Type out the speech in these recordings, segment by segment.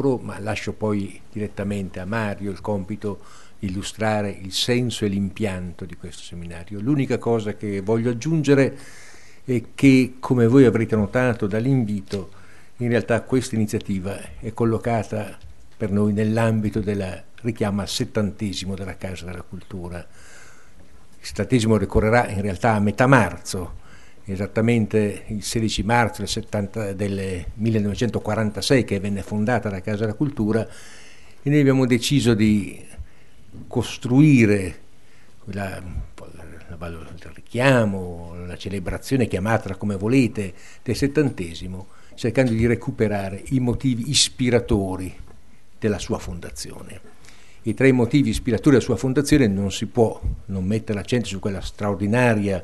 loro, ma lascio poi direttamente a Mario il compito di illustrare il senso e l'impianto di questo seminario. L'unica cosa che voglio aggiungere è che, come voi avrete notato dall'invito, in realtà questa iniziativa è collocata per noi nell'ambito della richiama settantesimo della Casa della Cultura. Il settantesimo ricorrerà in realtà a metà marzo, esattamente il 16 marzo del, 70, del 1946 che venne fondata la Casa della Cultura e noi abbiamo deciso di costruire la, il richiamo, la celebrazione, chiamatela come volete, del settantesimo, cercando di recuperare i motivi ispiratori della sua fondazione. E tra i motivi ispiratori della sua fondazione non si può non mettere l'accento su quella straordinaria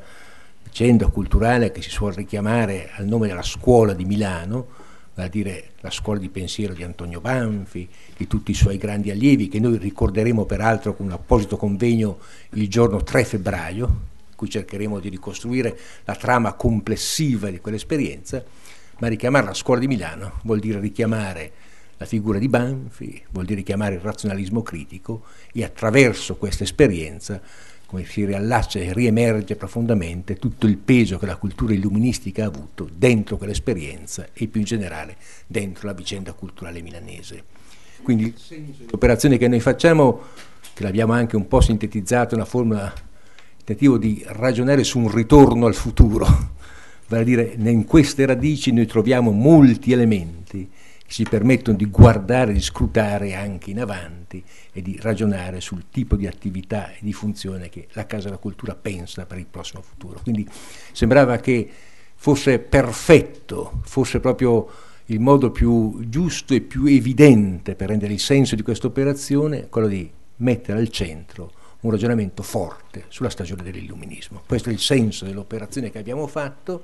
faccenda culturale che si suol richiamare al nome della scuola di Milano, vale a dire la scuola di pensiero di Antonio Banfi, di tutti i suoi grandi allievi, che noi ricorderemo peraltro con un apposito convegno il giorno 3 febbraio, in cui cercheremo di ricostruire la trama complessiva di quell'esperienza, ma richiamare la scuola di Milano vuol dire richiamare la figura di Banfi, vuol dire richiamare il razionalismo critico e attraverso questa esperienza come si riallaccia e riemerge profondamente tutto il peso che la cultura illuministica ha avuto dentro quell'esperienza e più in generale dentro la vicenda culturale milanese. Quindi l'operazione che noi facciamo, che l'abbiamo anche un po' sintetizzata, una formula tentativo di ragionare su un ritorno al futuro, vale a dire in queste radici noi troviamo molti elementi ci permettono di guardare, di scrutare anche in avanti e di ragionare sul tipo di attività e di funzione che la Casa della Cultura pensa per il prossimo futuro. Quindi sembrava che fosse perfetto, fosse proprio il modo più giusto e più evidente per rendere il senso di questa operazione, quello di mettere al centro un ragionamento forte sulla stagione dell'illuminismo. Questo è il senso dell'operazione che abbiamo fatto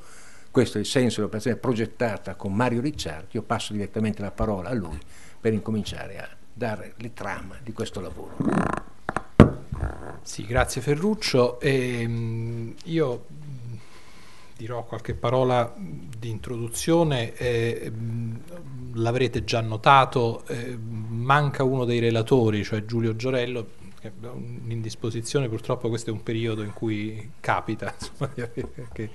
questo è il senso dell'operazione progettata con Mario Ricciardi. Io passo direttamente la parola a lui per incominciare a dare le trama di questo lavoro. Sì, grazie Ferruccio. E, ehm, io mm, dirò qualche parola di introduzione. Eh, l'avrete già notato, eh, manca uno dei relatori, cioè Giulio Giorello, un'indisposizione, purtroppo questo è un periodo in cui capita insomma, che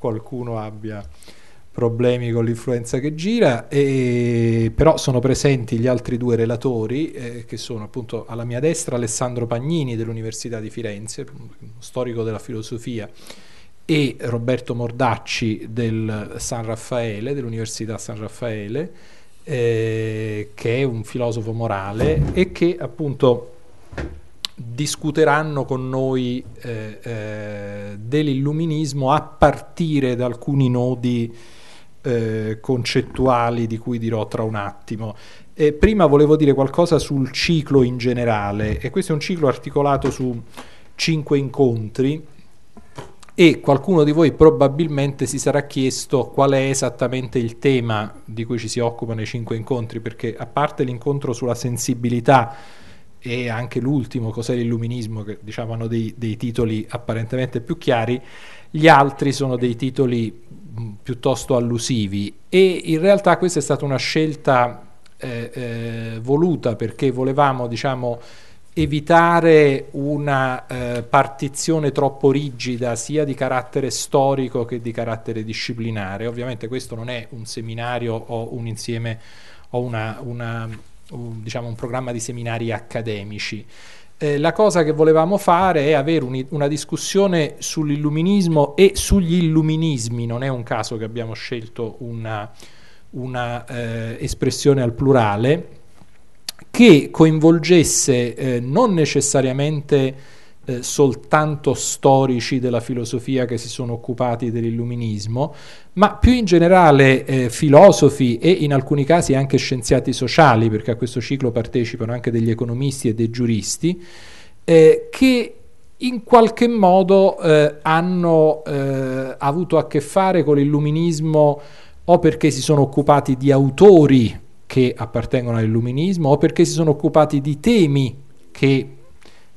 qualcuno abbia problemi con l'influenza che gira, e, però sono presenti gli altri due relatori eh, che sono appunto alla mia destra Alessandro Pagnini dell'Università di Firenze, storico della filosofia, e Roberto Mordacci del San Raffaele, dell'Università San Raffaele, eh, che è un filosofo morale e che appunto discuteranno con noi eh, eh, dell'illuminismo a partire da alcuni nodi eh, concettuali di cui dirò tra un attimo. E prima volevo dire qualcosa sul ciclo in generale e questo è un ciclo articolato su cinque incontri e qualcuno di voi probabilmente si sarà chiesto qual è esattamente il tema di cui ci si occupa nei cinque incontri perché a parte l'incontro sulla sensibilità e anche l'ultimo, Cos'è l'illuminismo, che diciamo hanno dei, dei titoli apparentemente più chiari, gli altri sono dei titoli piuttosto allusivi e in realtà questa è stata una scelta eh, eh, voluta perché volevamo diciamo, evitare una eh, partizione troppo rigida sia di carattere storico che di carattere disciplinare. Ovviamente questo non è un seminario o un insieme o una, una un, diciamo, un programma di seminari accademici. Eh, la cosa che volevamo fare è avere un, una discussione sull'illuminismo e sugli illuminismi, non è un caso che abbiamo scelto una, una eh, espressione al plurale, che coinvolgesse eh, non necessariamente eh, soltanto storici della filosofia che si sono occupati dell'illuminismo, ma più in generale eh, filosofi e in alcuni casi anche scienziati sociali, perché a questo ciclo partecipano anche degli economisti e dei giuristi, eh, che in qualche modo eh, hanno eh, avuto a che fare con l'illuminismo o perché si sono occupati di autori che appartengono all'illuminismo o perché si sono occupati di temi che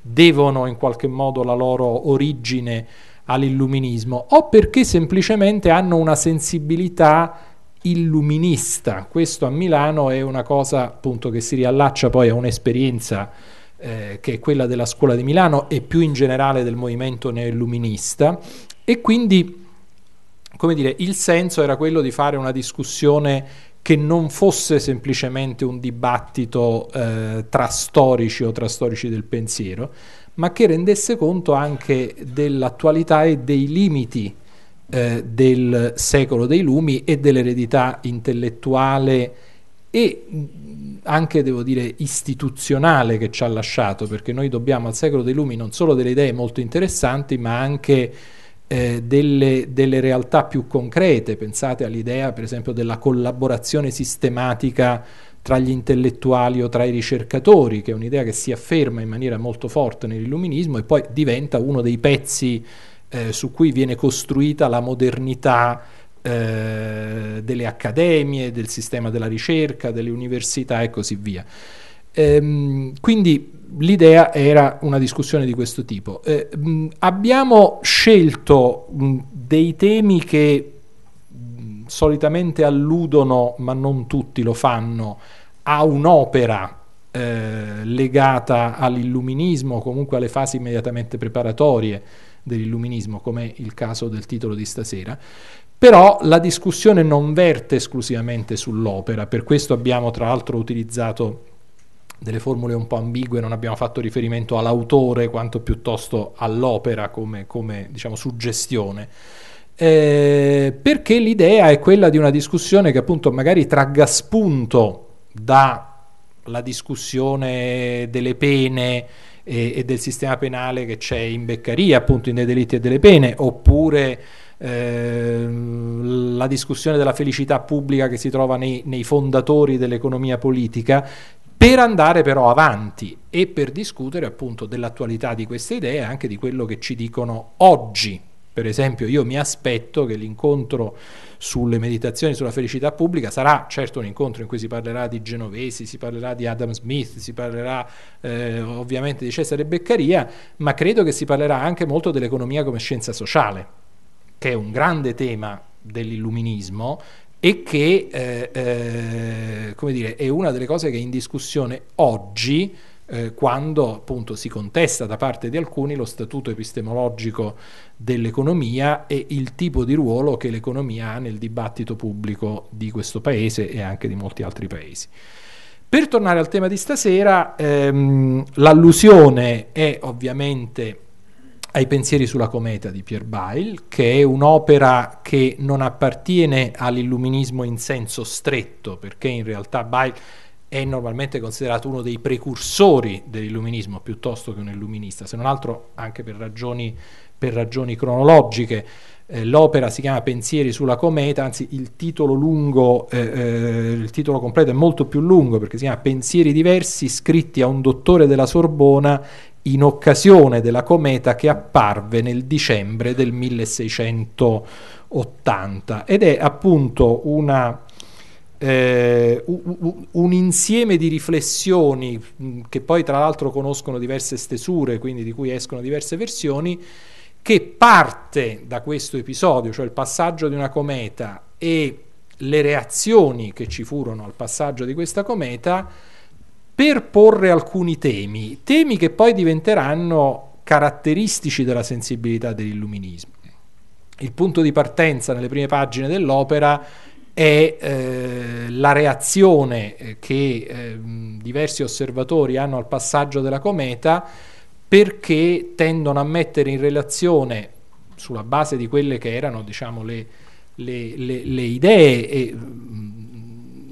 devono in qualche modo la loro origine all'illuminismo o perché semplicemente hanno una sensibilità illuminista. Questo a Milano è una cosa appunto che si riallaccia poi a un'esperienza eh, che è quella della scuola di Milano e più in generale del movimento neoilluminista e quindi come dire, il senso era quello di fare una discussione che non fosse semplicemente un dibattito eh, tra storici o tra storici del pensiero, ma che rendesse conto anche dell'attualità e dei limiti eh, del secolo dei lumi e dell'eredità intellettuale e mm, anche devo dire istituzionale che ci ha lasciato, perché noi dobbiamo al secolo dei lumi non solo delle idee molto interessanti, ma anche eh, delle, delle, realtà più concrete, pensate all'idea per esempio della collaborazione sistematica tra gli intellettuali o tra i ricercatori, che è un'idea che si afferma in maniera molto forte nell'illuminismo e poi diventa uno dei pezzi eh, su cui viene costruita la modernità eh, delle accademie, del sistema della ricerca, delle università e così via. Ehm, quindi l'idea era una discussione di questo tipo. Eh, mh, mm, abbiamo scelto mh, mm, dei temi che mh, mm, solitamente alludono, ma non tutti lo fanno, a un'opera eh, legata all'illuminismo, comunque alle fasi immediatamente preparatorie dell'illuminismo, come il caso del titolo di stasera. Però la discussione non verte esclusivamente sull'opera, per questo abbiamo tra l'altro utilizzato delle formule un po' ambigue, non abbiamo fatto riferimento all'autore quanto piuttosto all'opera come, come diciamo, suggestione. Eh, perché l'idea è quella di una discussione che appunto magari tragga spunto dalla discussione delle pene e, e, del sistema penale che c'è in Beccaria, appunto in dei delitti e delle pene, oppure ehm, la discussione della felicità pubblica che si trova nei, nei fondatori dell'economia politica, per andare però avanti e per discutere appunto dell'attualità di queste idee e anche di quello che ci dicono oggi. Per esempio io mi aspetto che l'incontro sulle meditazioni sulla felicità pubblica sarà certo un incontro in cui si parlerà di Genovesi, si parlerà di Adam Smith, si parlerà eh, ovviamente di Cesare Beccaria, ma credo che si parlerà anche molto dell'economia come scienza sociale, che è un grande tema dell'illuminismo e che eh, eh, come dire, è una delle cose che è in discussione oggi eh, quando appunto si contesta da parte di alcuni lo statuto epistemologico dell'economia e il tipo di ruolo che l'economia ha nel dibattito pubblico di questo paese e anche di molti altri paesi. Per tornare al tema di stasera, ehm, l'allusione è ovviamente ai pensieri sulla cometa di Pierre Bail, che è un'opera che non appartiene all'illuminismo in senso stretto, perché in realtà Bail è normalmente considerato uno dei precursori dell'illuminismo piuttosto che un illuminista, se non altro anche per ragioni, per ragioni cronologiche. Eh, l'opera si chiama Pensieri sulla cometa, anzi il titolo, lungo, eh, eh, il titolo completo è molto più lungo perché si chiama Pensieri diversi scritti a un dottore della Sorbona in occasione della cometa che apparve nel dicembre del 1680 ed è appunto una, eh, un insieme di riflessioni mm, che poi tra l'altro conoscono diverse stesure, quindi di cui escono diverse versioni, che parte da questo episodio, cioè il passaggio di una cometa e le reazioni che ci furono al passaggio di questa cometa, per porre alcuni temi, temi che poi diventeranno caratteristici della sensibilità dell'illuminismo. Il punto di partenza nelle prime pagine dell'opera è eh, la reazione eh, che eh, diversi osservatori hanno al passaggio della cometa perché tendono a mettere in relazione, sulla base di quelle che erano diciamo, le, le, le, le idee e mm,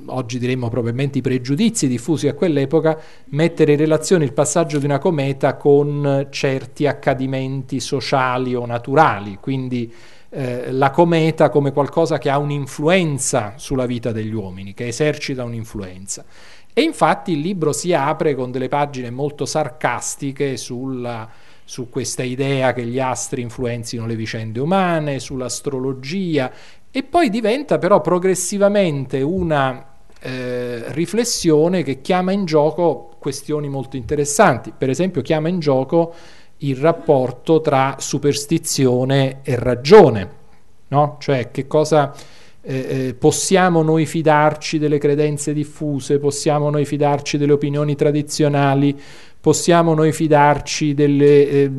oggi diremmo probabilmente i pregiudizi diffusi a quell'epoca, mettere in relazione il passaggio di una cometa con certi accadimenti sociali o naturali, quindi eh, la cometa come qualcosa che ha un'influenza sulla vita degli uomini, che esercita un'influenza. E infatti il libro si apre con delle pagine molto sarcastiche sulla, su questa idea che gli astri influenzino le vicende umane, sull'astrologia, e poi diventa però progressivamente una eh, riflessione che chiama in gioco questioni molto interessanti, per esempio chiama in gioco il rapporto tra superstizione e ragione, no? cioè che cosa eh, eh possiamo noi fidarci delle credenze diffuse, possiamo noi fidarci delle opinioni tradizionali, possiamo noi fidarci delle, eh,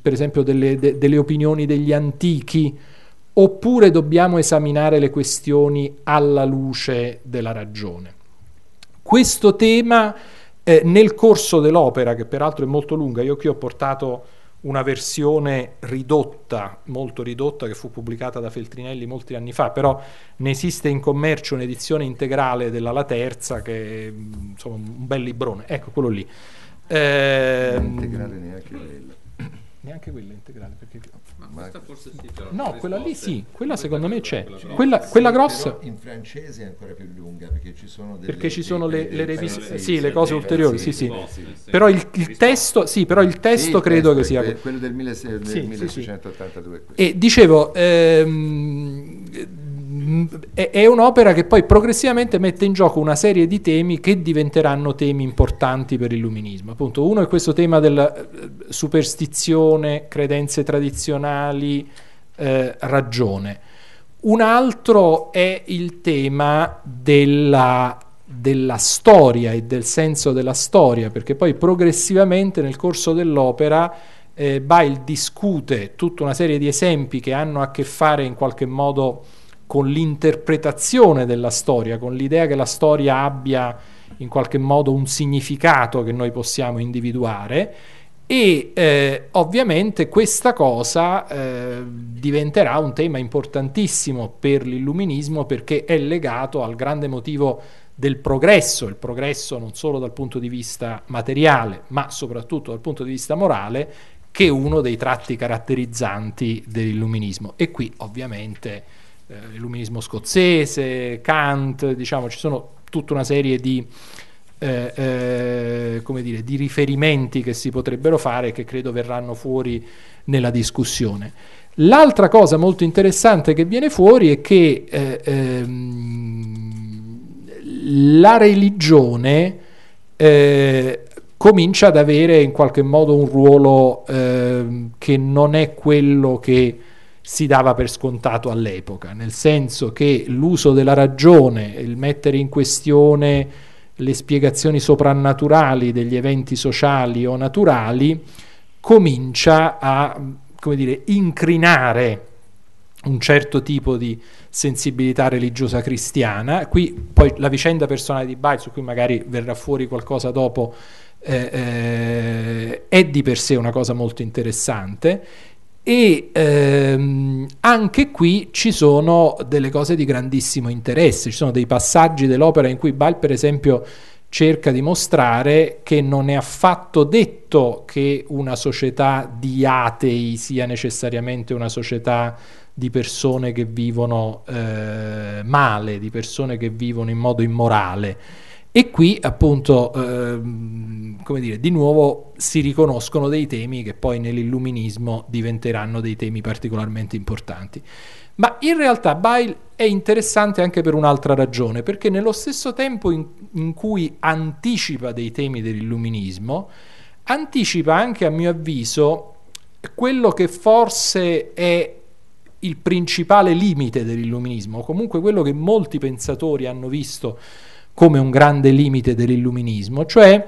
per esempio delle, de, delle opinioni degli antichi, oppure dobbiamo esaminare le questioni alla luce della ragione. Questo tema eh, nel corso dell'opera, che peraltro è molto lunga, io qui ho portato una versione ridotta, molto ridotta, che fu pubblicata da Feltrinelli molti anni fa, però ne esiste in commercio un'edizione integrale della La Terza, che è insomma, un bel librone, ecco quello lì. Eh, integrale neanche quella. Neanche quella integrale. Perché... Ma questa forse sì. no, quella lì sì, quella secondo me c'è. Quella, quella, quella grossa. In francese è ancora più lunga perché ci sono, delle, perché ci sono le, le revisioni. Sì, le cose ulteriori. Sì, sì. Però il, il testo, sì, però il testo credo che sia. Quello del 1682. E dicevo. Ehm, è un'opera che poi progressivamente mette in gioco una serie di temi che diventeranno temi importanti per l'illuminismo. Appunto, uno è questo tema della eh, superstizione, credenze tradizionali, eh, ragione. Un altro è il tema della, della storia e del senso della storia, perché poi progressivamente nel corso dell'opera eh, Bile discute tutta una serie di esempi che hanno a che fare in qualche modo con l'interpretazione della storia, con l'idea che la storia abbia in qualche modo un significato che noi possiamo individuare e eh, ovviamente questa cosa eh, diventerà un tema importantissimo per l'illuminismo perché è legato al grande motivo del progresso, il progresso non solo dal punto di vista materiale ma soprattutto dal punto di vista morale che è uno dei tratti caratterizzanti dell'illuminismo e qui ovviamente eh, l'illuminismo scozzese, Kant, diciamo, ci sono tutta una serie di, eh, eh, come dire, di riferimenti che si potrebbero fare e che credo verranno fuori nella discussione. L'altra cosa molto interessante che viene fuori è che eh, ehm, la religione eh, comincia ad avere in qualche modo un ruolo eh, che non è quello che si dava per scontato all'epoca, nel senso che l'uso della ragione, il mettere in questione le spiegazioni soprannaturali degli eventi sociali o naturali, comincia a dire, incrinare un certo tipo di sensibilità religiosa cristiana. Qui poi la vicenda personale di Bail, su cui magari verrà fuori qualcosa dopo, eh, eh, è di per sé una cosa molto interessante e ehm, anche qui ci sono delle cose di grandissimo interesse, ci sono dei passaggi dell'opera in cui Ball per esempio cerca di mostrare che non è affatto detto che una società di atei sia necessariamente una società di persone che vivono eh, male, di persone che vivono in modo immorale e qui appunto, ehm, come dire, di nuovo si riconoscono dei temi che poi nell'illuminismo diventeranno dei temi particolarmente importanti. Ma in realtà Bail è interessante anche per un'altra ragione, perché nello stesso tempo in, in cui anticipa dei temi dell'illuminismo, anticipa anche a mio avviso quello che forse è il principale limite dell'illuminismo, o comunque quello che molti pensatori hanno visto come un grande limite dell'illuminismo, cioè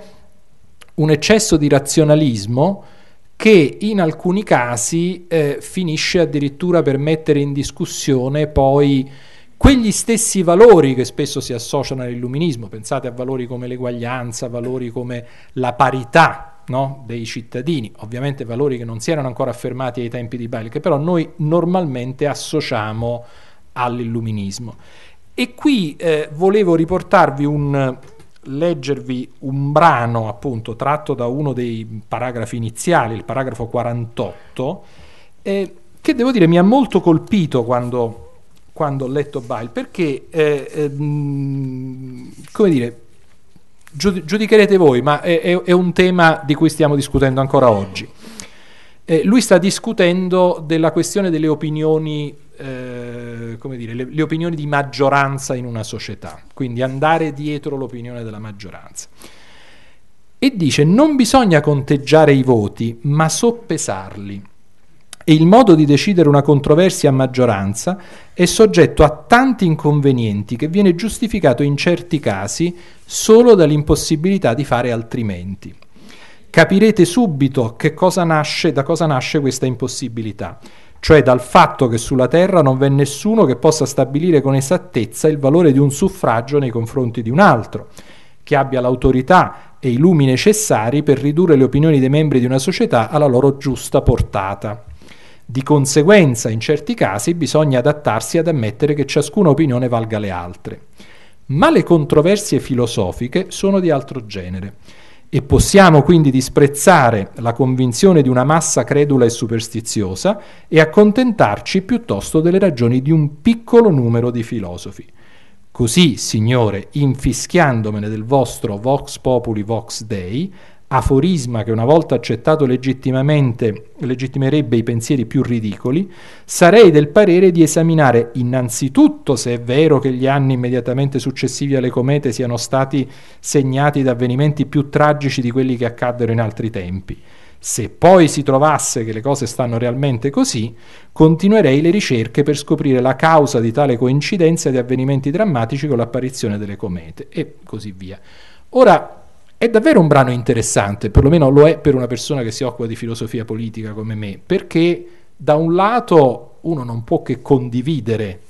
un eccesso di razionalismo che in alcuni casi eh, finisce addirittura per mettere in discussione poi quegli stessi valori che spesso si associano all'illuminismo, pensate a valori come l'eguaglianza, valori come la parità no? dei cittadini, ovviamente valori che non si erano ancora affermati ai tempi di Bale, che però noi normalmente associamo all'illuminismo. E qui eh, volevo riportarvi un leggervi un brano appunto tratto da uno dei paragrafi iniziali, il paragrafo 48, eh, che devo dire mi ha molto colpito quando, quando ho letto Bile, perché, eh, eh, come dire, giudicherete voi, ma è, è, è, un tema di cui stiamo discutendo ancora oggi. Eh, lui sta discutendo della questione delle opinioni eh, come dire, le, le opinioni di maggioranza in una società, quindi andare dietro l'opinione della maggioranza. E dice non bisogna conteggiare i voti, ma soppesarli e il modo di decidere una controversia a maggioranza è soggetto a tanti inconvenienti che viene giustificato in certi casi solo dall'impossibilità di fare altrimenti. Capirete subito cosa nasce, da cosa nasce questa impossibilità cioè dal fatto che sulla terra non v'è nessuno che possa stabilire con esattezza il valore di un suffragio nei confronti di un altro, che abbia l'autorità e i lumi necessari per ridurre le opinioni dei membri di una società alla loro giusta portata. Di conseguenza, in certi casi, bisogna adattarsi ad ammettere che ciascuna opinione valga le altre. Ma le controversie filosofiche sono di altro genere e possiamo quindi disprezzare la convinzione di una massa credula e superstiziosa e accontentarci piuttosto delle ragioni di un piccolo numero di filosofi. Così, Signore, infischiandomene del vostro vox populi vox dei, aforisma che una volta accettato legittimamente legittimerebbe i pensieri più ridicoli, sarei del parere di esaminare innanzitutto se è vero che gli anni immediatamente successivi alle comete siano stati segnati da avvenimenti più tragici di quelli che accaddero in altri tempi. Se poi si trovasse che le cose stanno realmente così, continuerei le ricerche per scoprire la causa di tale coincidenza di avvenimenti drammatici con l'apparizione delle comete e così via. Ora, è davvero un brano interessante, perlomeno lo è per una persona che si occupa di filosofia politica come me, perché da un lato uno non può che condividere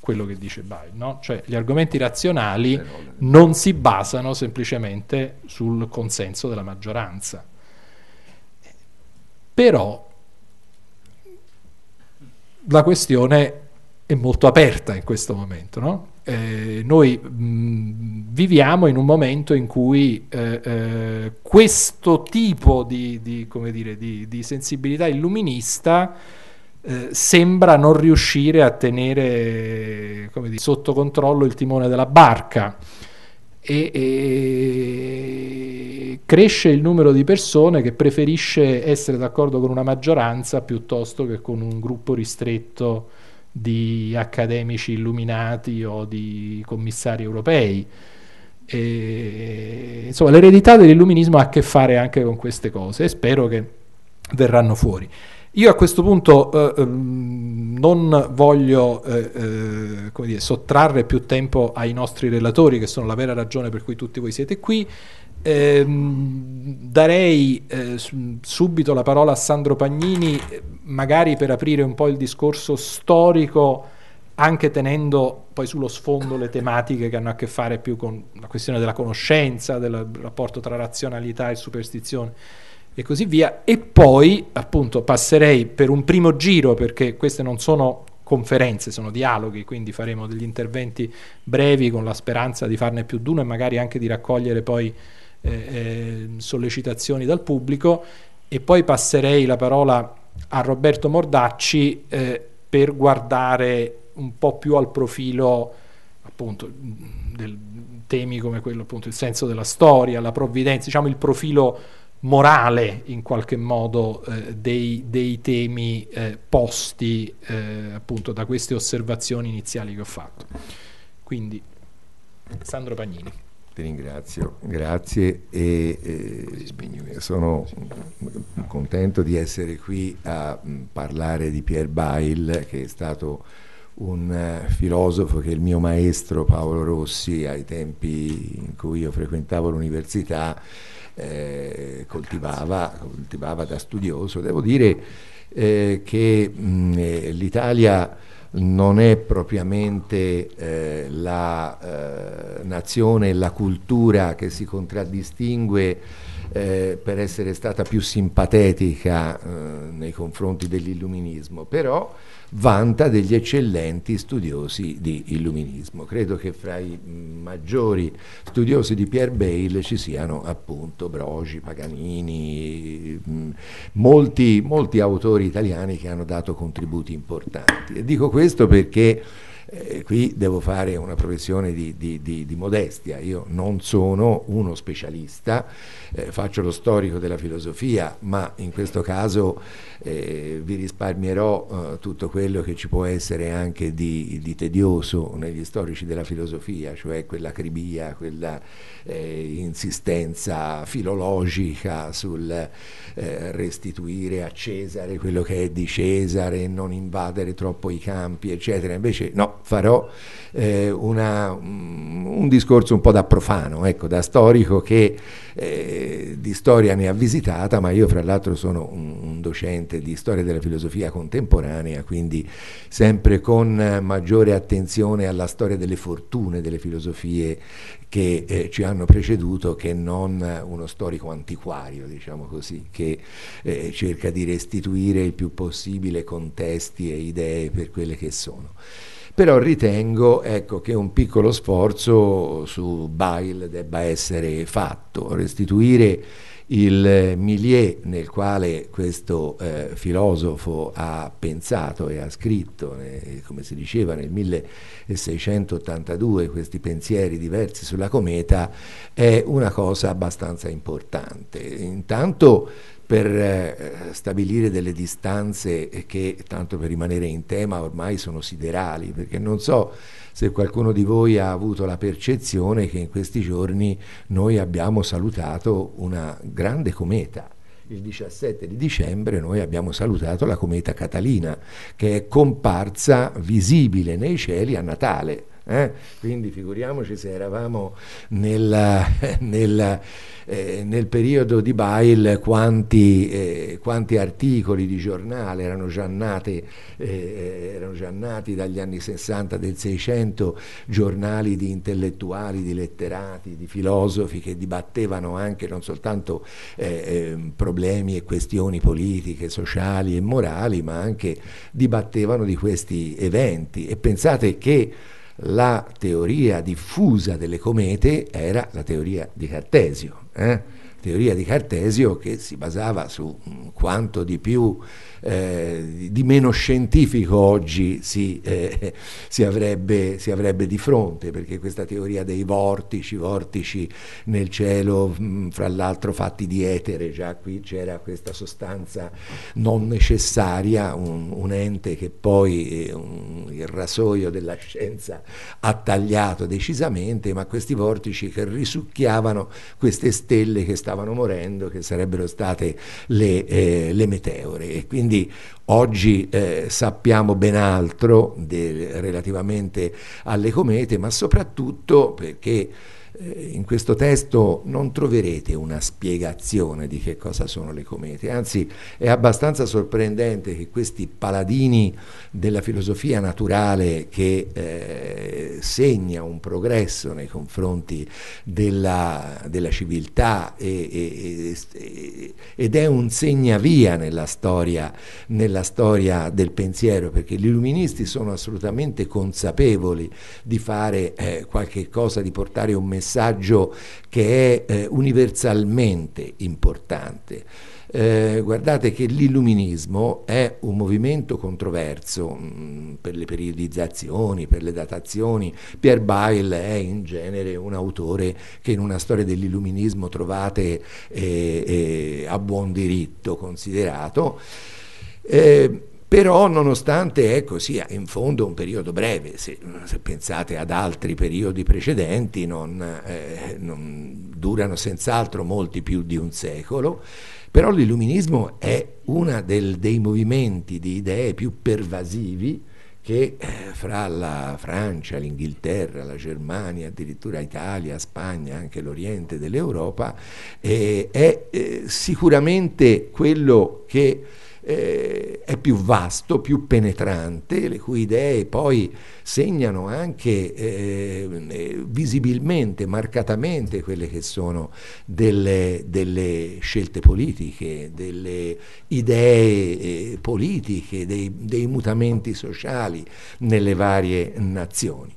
quello che dice Biden, no? cioè gli argomenti razionali non si basano semplicemente sul consenso della maggioranza. Però la questione è molto aperta in questo momento, no? Eh, noi mh, mm, viviamo in un momento in cui eh, eh, questo tipo di, di, dire, di, di sensibilità illuminista eh, sembra non riuscire a tenere dire, sotto controllo il timone della barca. E, e, cresce il numero di persone che preferisce essere d'accordo con una maggioranza piuttosto che con un gruppo ristretto di accademici illuminati o di commissari europei. E, insomma, l'eredità dell'illuminismo ha a che fare anche con queste cose e spero che verranno fuori. Io a questo punto eh, ehm, non voglio eh, eh, dire, sottrarre più tempo ai nostri relatori, che sono la vera ragione per cui tutti voi siete qui. Eh, darei eh, subito la parola a Sandro Pagnini, magari per aprire un po' il discorso storico, anche tenendo poi sullo sfondo le tematiche che hanno a che fare più con la questione della conoscenza, del rapporto tra razionalità e superstizione e così via. E poi appunto passerei per un primo giro, perché queste non sono conferenze, sono dialoghi, quindi faremo degli interventi brevi con la speranza di farne più d'uno e magari anche di raccogliere poi eh, eh, sollecitazioni dal pubblico e poi passerei la parola a Roberto Mordacci eh, per guardare un po' più al profilo appunto del temi come quello appunto il senso della storia, la provvidenza, diciamo il profilo morale in qualche modo eh, dei, dei, temi eh, posti eh, appunto da queste osservazioni iniziali che ho fatto. Quindi Sandro Pagnini. Ti ringrazio, grazie e, e sono contento di essere qui a mm, parlare di Pierre Bail che è stato un eh, filosofo che il mio maestro Paolo Rossi ai tempi in cui io frequentavo l'università eh, coltivava, coltivava, da studioso. Devo dire eh, che mm, eh, l'Italia non è propriamente eh, la eh, nazione e la cultura che si contraddistingue eh, per essere stata più simpatetica eh, nei confronti dell'illuminismo, però vanta degli eccellenti studiosi di illuminismo. Credo che fra i maggiori studiosi di Pierre Bayle ci siano appunto Brogi, Paganini, mm, molti, molti autori italiani che hanno dato contributi importanti. E dico questo perché eh, qui devo fare una professione di, di, di, di modestia, io non sono uno specialista eh, faccio lo storico della filosofia, ma in questo caso eh, vi risparmierò eh, tutto quello che ci può essere anche di, di, tedioso negli storici della filosofia, cioè quella cribia, eh, quella insistenza filologica sul eh, restituire a Cesare quello che è di Cesare, non invadere troppo i campi, eccetera. Invece no, farò eh, una, un discorso un po' da profano, ecco, da storico che di storia ne ha visitata, ma io fra l'altro sono un, un, docente di storia della filosofia contemporanea, quindi sempre con maggiore attenzione alla storia delle fortune delle filosofie che eh, ci hanno preceduto che non uno storico antiquario, diciamo così, che eh, cerca di restituire il più possibile contesti e idee per quelle che sono. Però ritengo ecco, che un piccolo sforzo su Bail debba essere fatto, restituire il milieu nel quale questo eh, filosofo ha pensato e ha scritto, eh, come si diceva nel 1682, questi pensieri diversi sulla cometa, è una cosa abbastanza importante. Intanto per eh, stabilire delle distanze che, tanto per rimanere in tema, ormai sono siderali, perché non so se qualcuno di voi ha avuto la percezione che in questi giorni noi abbiamo salutato una grande cometa. Il 17 di dicembre noi abbiamo salutato la cometa Catalina, che è comparsa visibile nei cieli a Natale eh? Quindi figuriamoci se eravamo nella, nella, eh, nel periodo di Bail quanti, eh, quanti, articoli di giornale erano già, nati, eh, eh, erano già nati dagli anni 60 del 600, giornali di intellettuali, di letterati, di filosofi che dibattevano anche non soltanto eh, ehm, problemi e questioni politiche, sociali e morali, ma anche dibattevano di questi eventi. E pensate che la teoria diffusa delle comete era la teoria di Cartesio, eh? teoria di Cartesio che si basava su mm, quanto di più eh, di meno scientifico oggi si, eh, si, avrebbe, si, avrebbe, di fronte, perché questa teoria dei vortici, vortici nel cielo, mh, mm, fra l'altro fatti di etere, già qui c'era questa sostanza non necessaria, un, un ente che poi eh, un, il rasoio della scienza ha tagliato decisamente, ma questi vortici che risucchiavano queste stelle che stavano morendo, che sarebbero state le, eh, le meteore. E quindi quindi oggi eh, sappiamo ben altro de, relativamente alle comete, ma soprattutto perché eh, in questo testo non troverete una spiegazione di che cosa sono le comete, anzi è abbastanza sorprendente che questi paladini della filosofia naturale che eh, segna un progresso nei confronti della, della civiltà e, e, ed è un segnavia nella storia, nella storia del pensiero, perché gli illuministi sono assolutamente consapevoli di fare eh, qualche cosa, di portare un messaggio messaggio che è eh, universalmente importante. Eh, guardate che l'illuminismo è un movimento controverso mh, mm, per le periodizzazioni, per le datazioni. Pierre Bail è in genere un autore che in una storia dell'illuminismo trovate eh, eh, a buon diritto considerato. Eh, però nonostante ecco, sia eh, in fondo un periodo breve, se, mm, se pensate ad altri periodi precedenti non, eh, non durano senz'altro molti più di un secolo, però l'illuminismo è uno dei movimenti di idee più pervasivi che eh, fra la Francia, l'Inghilterra, la Germania, addirittura Italia, Spagna, anche l'Oriente dell'Europa, eh, è eh, sicuramente quello che eh, è più vasto, più penetrante, le cui idee poi segnano anche eh, eh, visibilmente, marcatamente quelle che sono delle, delle scelte politiche, delle idee eh, politiche, dei, dei mutamenti sociali nelle varie nazioni.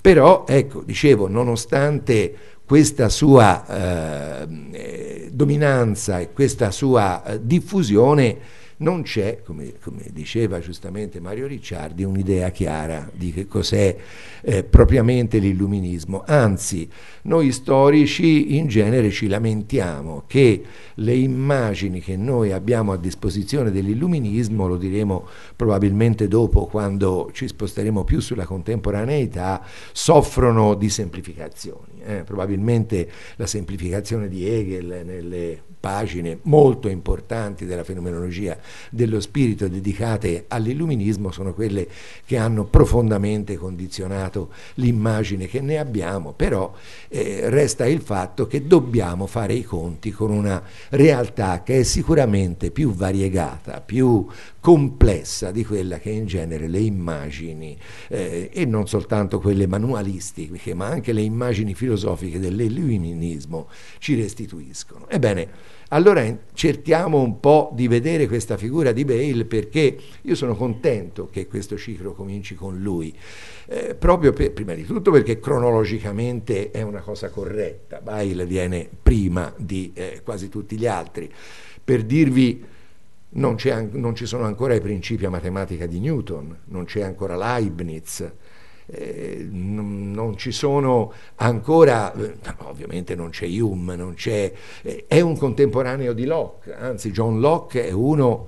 Però, ecco, dicevo, nonostante questa sua eh, eh dominanza e questa sua eh, diffusione non c'è, come, come, diceva giustamente Mario Ricciardi, un'idea chiara di che cos'è eh, propriamente l'illuminismo. Anzi, noi storici in genere ci lamentiamo che le immagini che noi abbiamo a disposizione dell'illuminismo, lo diremo probabilmente dopo quando ci sposteremo più sulla contemporaneità, soffrono di semplificazioni. Eh? Probabilmente la semplificazione di Hegel nelle pagine molto importanti della fenomenologia dello spirito dedicate all'illuminismo sono quelle che hanno profondamente condizionato l'immagine che ne abbiamo, però eh, resta il fatto che dobbiamo fare i conti con una realtà che è sicuramente più variegata, più complessa di quella che in genere le immagini, eh, e non soltanto quelle manualistiche, ma anche le immagini filosofiche dell'illuminismo ci restituiscono. Ebbene, allora eh, cerchiamo un po' di vedere questa figura di Bale perché io sono contento che questo ciclo cominci con lui, eh, proprio per, prima di tutto perché cronologicamente è una cosa corretta, Bale viene prima di eh, quasi tutti gli altri. Per dirvi non, non, ci sono ancora i principi a matematica di Newton, non c'è ancora Leibniz, eh, non ci sono ancora, eh, ovviamente non c'è Hume, non c'è, eh, è un contemporaneo di Locke, anzi John Locke è uno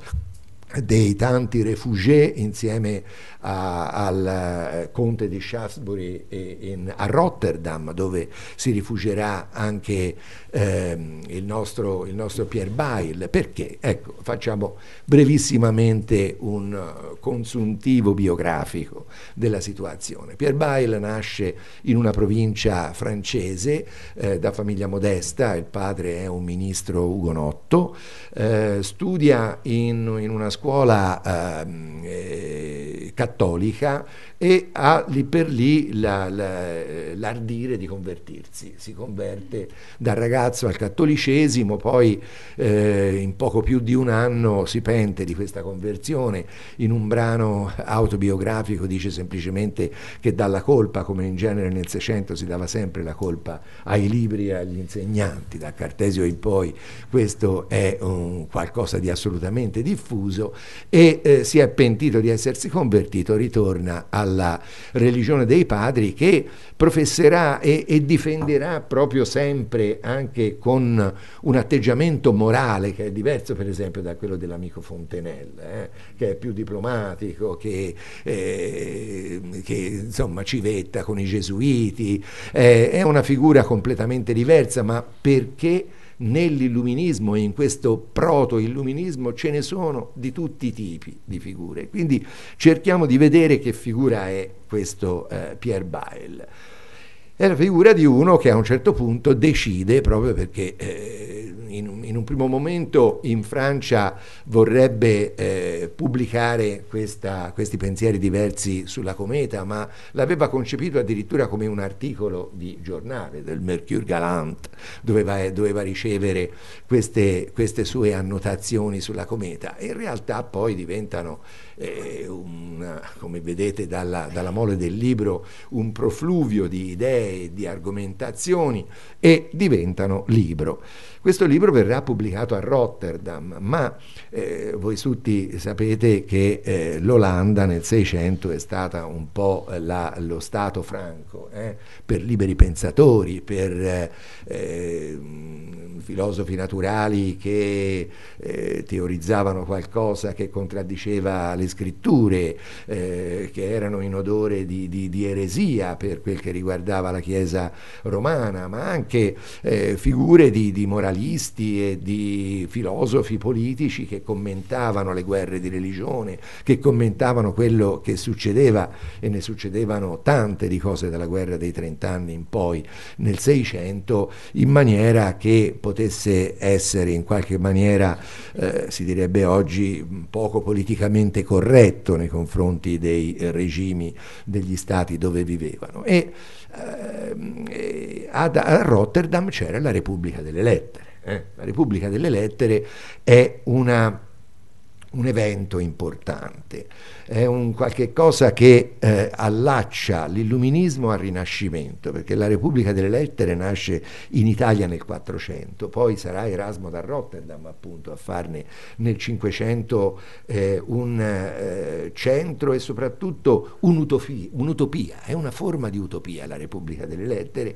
dei tanti refugié insieme a, al eh, conte di Shaftesbury in, a Rotterdam dove si rifugierà anche ehm, il, nostro, il, nostro, Pierre Bail perché ecco facciamo brevissimamente un eh, consuntivo biografico della situazione Pierre Bail nasce in una provincia francese eh, da famiglia modesta il padre è un ministro ugonotto eh, studia in, in una scuola scuola ehm, eh, cattolica e ha lì per lì l'ardire la, la, di convertirsi. Si converte dal ragazzo al cattolicesimo, poi eh, in poco più di un anno si pente di questa conversione. In un brano autobiografico dice semplicemente che dalla colpa, come in genere nel Seicento si dava sempre la colpa ai libri e agli insegnanti, da Cartesio in poi questo è un qualcosa di assolutamente diffuso e eh, si è pentito di essersi convertito, ritorna alla religione dei padri che professerà e, e difenderà proprio sempre anche con un atteggiamento morale che è diverso per esempio da quello dell'amico Fontenelle, eh, che è più diplomatico, che, eh, che insomma civetta con i gesuiti, eh, è una figura completamente diversa ma perché nell'illuminismo e in questo proto-illuminismo ce ne sono di tutti i tipi di figure. Quindi cerchiamo di vedere che figura è questo eh, Pierre Bayle è la figura di uno che a un certo punto decide, proprio perché eh, in, in, un primo momento in Francia vorrebbe eh, pubblicare questa, questi pensieri diversi sulla cometa, ma l'aveva concepito addirittura come un articolo di giornale del Mercure Galant, doveva, eh, doveva ricevere queste, queste sue annotazioni sulla cometa. In realtà poi diventano una, come vedete dalla, dalla mole del libro, un profluvio di idee, di argomentazioni e diventano libro. Questo libro verrà pubblicato a Rotterdam, ma eh, voi tutti sapete che eh, l'Olanda nel 600 è stata un po' la, lo Stato franco, eh, per liberi pensatori, per eh, eh, filosofi naturali che eh, teorizzavano qualcosa che contraddiceva le scritture, che erano in odore di, di, di, eresia per quel che riguardava la Chiesa romana, ma anche figure di, di moralità giornalisti e di filosofi politici che commentavano le guerre di religione, che commentavano quello che succedeva e ne succedevano tante di cose dalla guerra dei trent'anni in poi nel Seicento in maniera che potesse essere in qualche maniera, eh, si direbbe oggi, poco politicamente corretto nei confronti dei regimi degli stati dove vivevano. E, eh, ad, a Rotterdam c'era la Repubblica delle Lettere. Eh? La Repubblica delle Lettere è una un evento importante, è un qualche cosa che eh, allaccia l'illuminismo al rinascimento, perché la Repubblica delle Lettere nasce in Italia nel 400, poi sarà Erasmo da Rotterdam appunto a farne nel 500 eh, un eh, centro e soprattutto un'utopia, un'utopia, è una forma di utopia la Repubblica delle Lettere,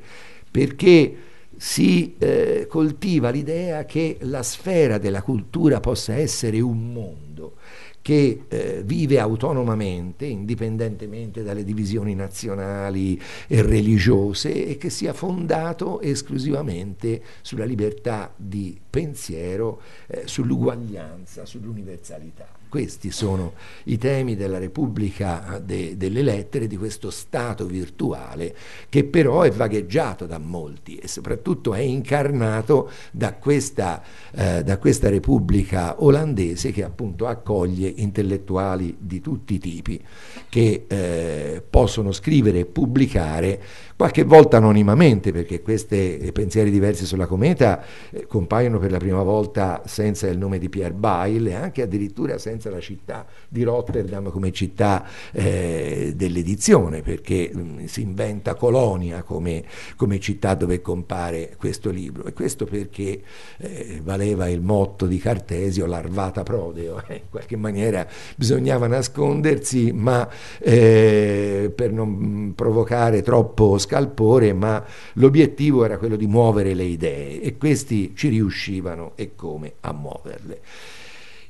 perché si eh, coltiva l'idea che la sfera della cultura possa essere un mondo che eh, vive autonomamente, indipendentemente dalle divisioni nazionali e religiose e che sia fondato esclusivamente sulla libertà di pensiero, eh, sull'uguaglianza, sull'universalità. Questi sono i temi della Repubblica de, delle Lettere, di questo Stato virtuale che però è vagheggiato da molti e soprattutto è incarnato da questa, eh, da questa Repubblica olandese che appunto accoglie intellettuali di tutti i tipi che eh, possono scrivere e pubblicare qualche volta anonimamente perché questi eh, pensieri diversi sulla cometa eh, compaiono per la prima volta senza il nome di Pierre Bail e anche addirittura senza senza la città di Rotterdam come città eh, dell'edizione, perché mh, mm, si inventa Colonia come, come, città dove compare questo libro. E questo perché eh, valeva il motto di Cartesio, l'arvata prodeo. Eh, in qualche maniera bisognava nascondersi, ma eh, per non mm, provocare troppo scalpore, ma l'obiettivo era quello di muovere le idee e questi ci riuscivano e come a muoverle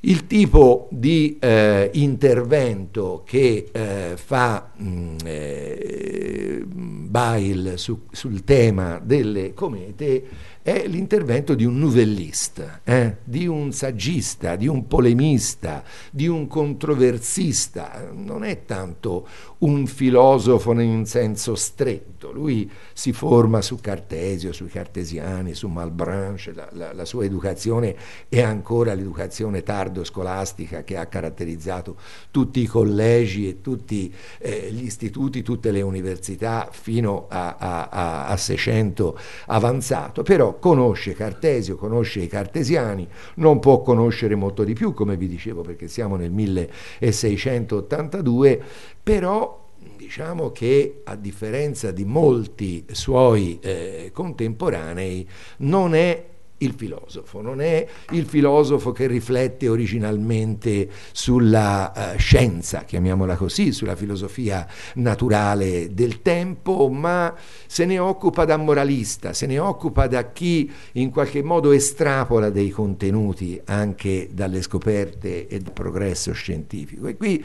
il tipo di eh, intervento che eh, fa mm, eh, Bail su, sul tema delle comete è l'intervento di un novellista, eh? di un saggista, di un polemista, di un controversista, non è tanto un filosofo in senso stretto, lui si forma su Cartesio, sui cartesiani, su Malbranche, la, la, la sua educazione è ancora l'educazione tardo-scolastica che ha caratterizzato tutti i collegi e tutti eh, gli istituti, tutte le università fino a, a, a, a 600 avanzato, però conosce Cartesio, conosce i cartesiani, non può conoscere molto di più, come vi dicevo, perché siamo nel 1682, però diciamo che a differenza di molti suoi eh, contemporanei non è il filosofo, non è il filosofo che riflette originalmente sulla eh, scienza, chiamiamola così, sulla filosofia naturale del tempo, ma se ne occupa da moralista, se ne occupa da chi in qualche modo estrapola dei contenuti anche dalle scoperte e dal progresso scientifico. E qui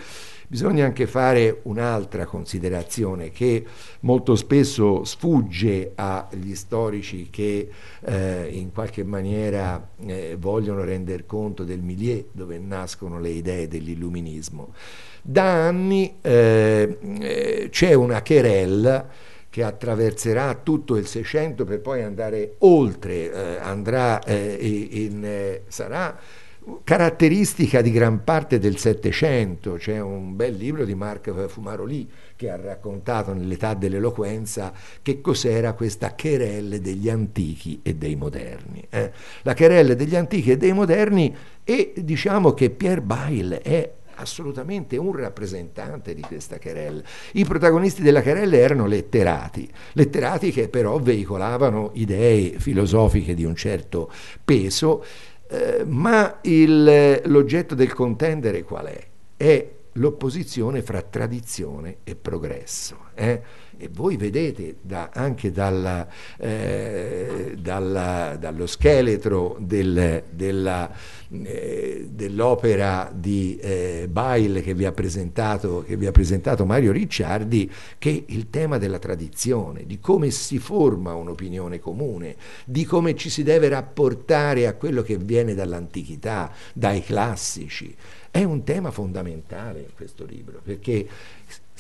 Bisogna anche fare un'altra considerazione che molto spesso sfugge agli storici che eh, in qualche maniera eh, vogliono rendere conto del milieu dove nascono le idee dell'illuminismo. Da anni eh, eh c'è una querella che attraverserà tutto il Seicento per poi andare oltre, eh, andrà eh, in, sarà caratteristica di gran parte del Settecento. C'è un bel libro di Marc Fumaroli che ha raccontato nell'età dell'eloquenza che cos'era questa querelle degli antichi e dei moderni. Eh? La querelle degli antichi e dei moderni e diciamo che Pierre Bail è assolutamente un rappresentante di questa querelle. I protagonisti della querelle erano letterati, letterati che però veicolavano idee filosofiche di un certo peso eh, ma il, eh, l'oggetto del contendere qual è? È l'opposizione fra tradizione e progresso. Eh? E voi vedete da, anche dalla, eh, dalla, dallo scheletro del, eh, dell'opera eh, dell di eh, Bail che vi, ha che vi ha presentato Mario Ricciardi che il tema della tradizione, di come si forma un'opinione comune, di come ci si deve rapportare a quello che viene dall'antichità, dai classici. È un tema fondamentale in questo libro, perché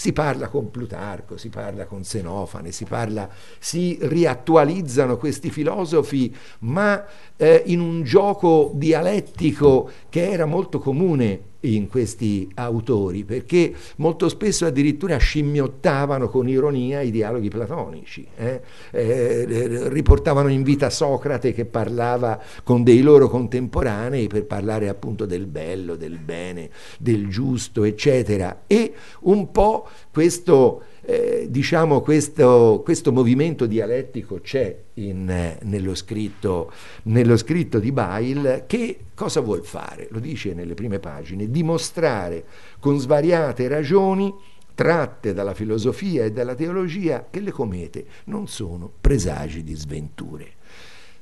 si parla con Plutarco, si parla con Xenofane, si, parla, si riattualizzano questi filosofi, ma eh, in un gioco dialettico che era molto comune in questi autori, perché molto spesso addirittura scimmiottavano con ironia i dialoghi platonici, eh? eh? Eh, riportavano in vita Socrate che parlava con dei loro contemporanei per parlare appunto del bello, del bene, del giusto, eccetera, e un po' questo eh, diciamo questo, questo, movimento dialettico c'è in, eh, nello, scritto, nello scritto di Bail che cosa vuol fare? Lo dice nelle prime pagine, dimostrare con svariate ragioni tratte dalla filosofia e dalla teologia che le comete non sono presagi di sventure.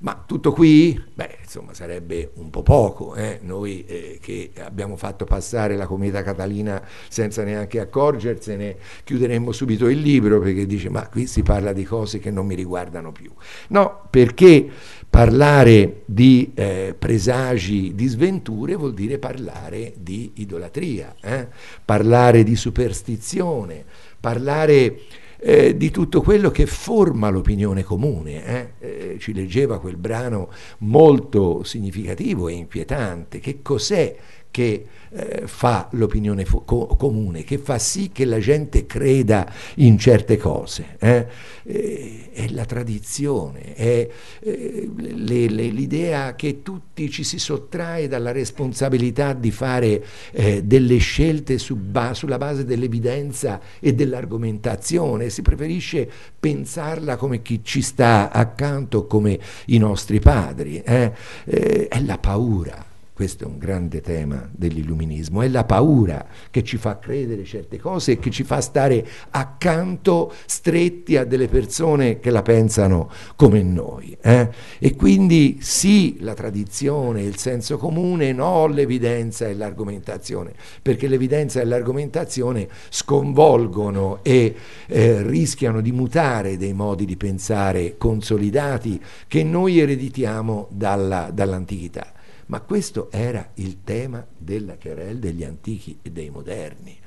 Ma tutto qui? Beh, insomma, sarebbe un po' poco. Eh? Noi eh, che abbiamo fatto passare la cometa Catalina senza neanche accorgersene, chiuderemmo subito il libro perché dice ma qui si parla di cose che non mi riguardano più. No, perché parlare di eh, presagi, di sventure vuol dire parlare di idolatria, eh. parlare di superstizione, parlare eh, di tutto quello che forma l'opinione comune. Eh? Eh, ci leggeva quel brano molto significativo e inquietante, che cos'è che eh, fa l'opinione co comune, che fa sì che la gente creda in certe cose. Eh? Eh, è la tradizione, è eh, l'idea che tutti ci si sottrae dalla responsabilità di fare eh, delle scelte su ba sulla base dell'evidenza e dell'argomentazione, si preferisce pensarla come chi ci sta accanto, come i nostri padri. Eh? è la paura questo è un grande tema dell'illuminismo, è la paura che ci fa credere certe cose e che ci fa stare accanto, stretti a delle persone che la pensano come noi. Eh? E quindi sì la tradizione, il senso comune, no l'evidenza e l'argomentazione, perché l'evidenza e l'argomentazione sconvolgono e eh, rischiano di mutare dei modi di pensare consolidati che noi ereditiamo dalla, dall'antichità. Ma questo era il tema della querelle degli antichi e dei moderni.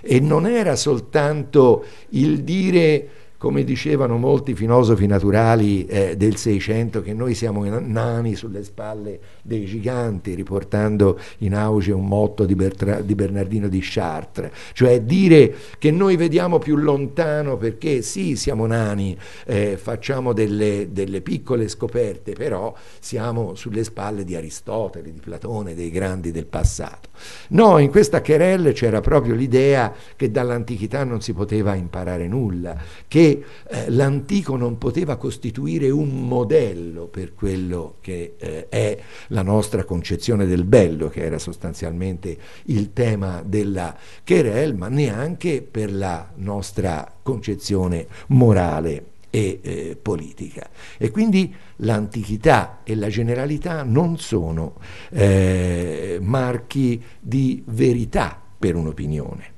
E non era soltanto il dire come dicevano molti filosofi naturali eh, del Seicento, che noi siamo nani sulle spalle dei giganti, riportando in auge un motto di, Bertra, di, Bernardino di Chartres, cioè dire che noi vediamo più lontano perché sì, siamo nani, eh, facciamo delle, delle, piccole scoperte, però siamo sulle spalle di Aristotele, di Platone, dei grandi del passato. No, in questa querelle c'era proprio l'idea che dall'antichità non si poteva imparare nulla, che eh, l'antico non poteva costituire un modello per quello che eh, è la nostra concezione del bello, che era sostanzialmente il tema della Cherel, ma neanche per la nostra concezione morale e eh, politica. E quindi l'antichità e la generalità non sono eh, marchi di verità per un'opinione.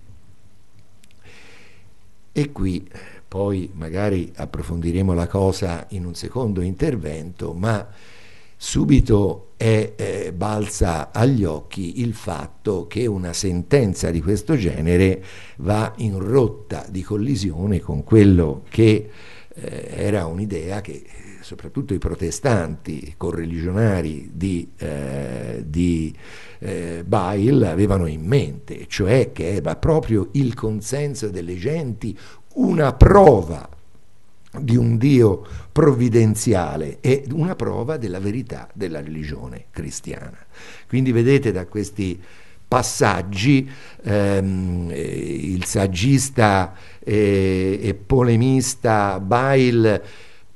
E qui poi magari approfondiremo la cosa in un secondo intervento, ma subito è, eh, balza agli occhi il fatto che una sentenza di questo genere va in rotta di collisione con quello che eh, era un'idea che eh, soprattutto i protestanti correligionari di, eh, di eh, Bile avevano in mente, cioè che era proprio il consenso delle genti una prova di un Dio provvidenziale e una prova della verità della religione cristiana. Quindi vedete da questi passaggi ehm, eh, il saggista e, eh, e polemista Bail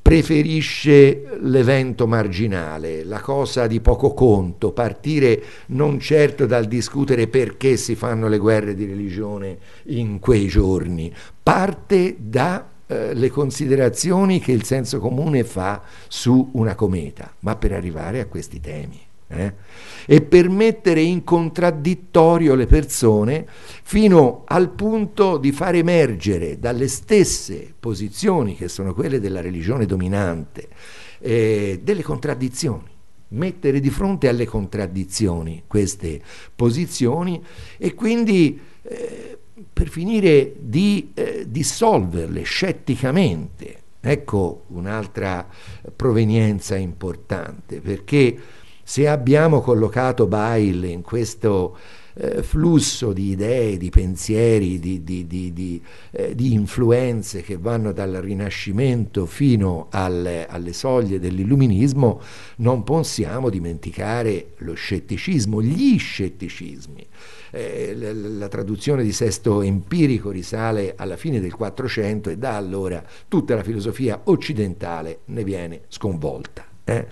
preferisce l'evento marginale, la cosa di poco conto, partire non certo dal discutere perché si fanno le guerre di religione in quei giorni, parte dalle eh, considerazioni che il senso comune fa su una cometa, ma per arrivare a questi temi eh? e per mettere in contraddittorio le persone fino al punto di far emergere dalle stesse posizioni che sono quelle della religione dominante eh, delle contraddizioni mettere di fronte alle contraddizioni queste posizioni e quindi eh, per finire di eh, dissolverle scetticamente. Ecco un'altra provenienza importante perché se abbiamo collocato Bail in questo eh, flusso di idee, di pensieri, di, di, di, eh, di, influenze che vanno dal Rinascimento fino alle, alle soglie dell'Illuminismo, non possiamo dimenticare lo scetticismo, gli scetticismi. Eh, la, la traduzione di Sesto Empirico risale alla fine del Quattrocento e da allora tutta la filosofia occidentale ne viene sconvolta eh,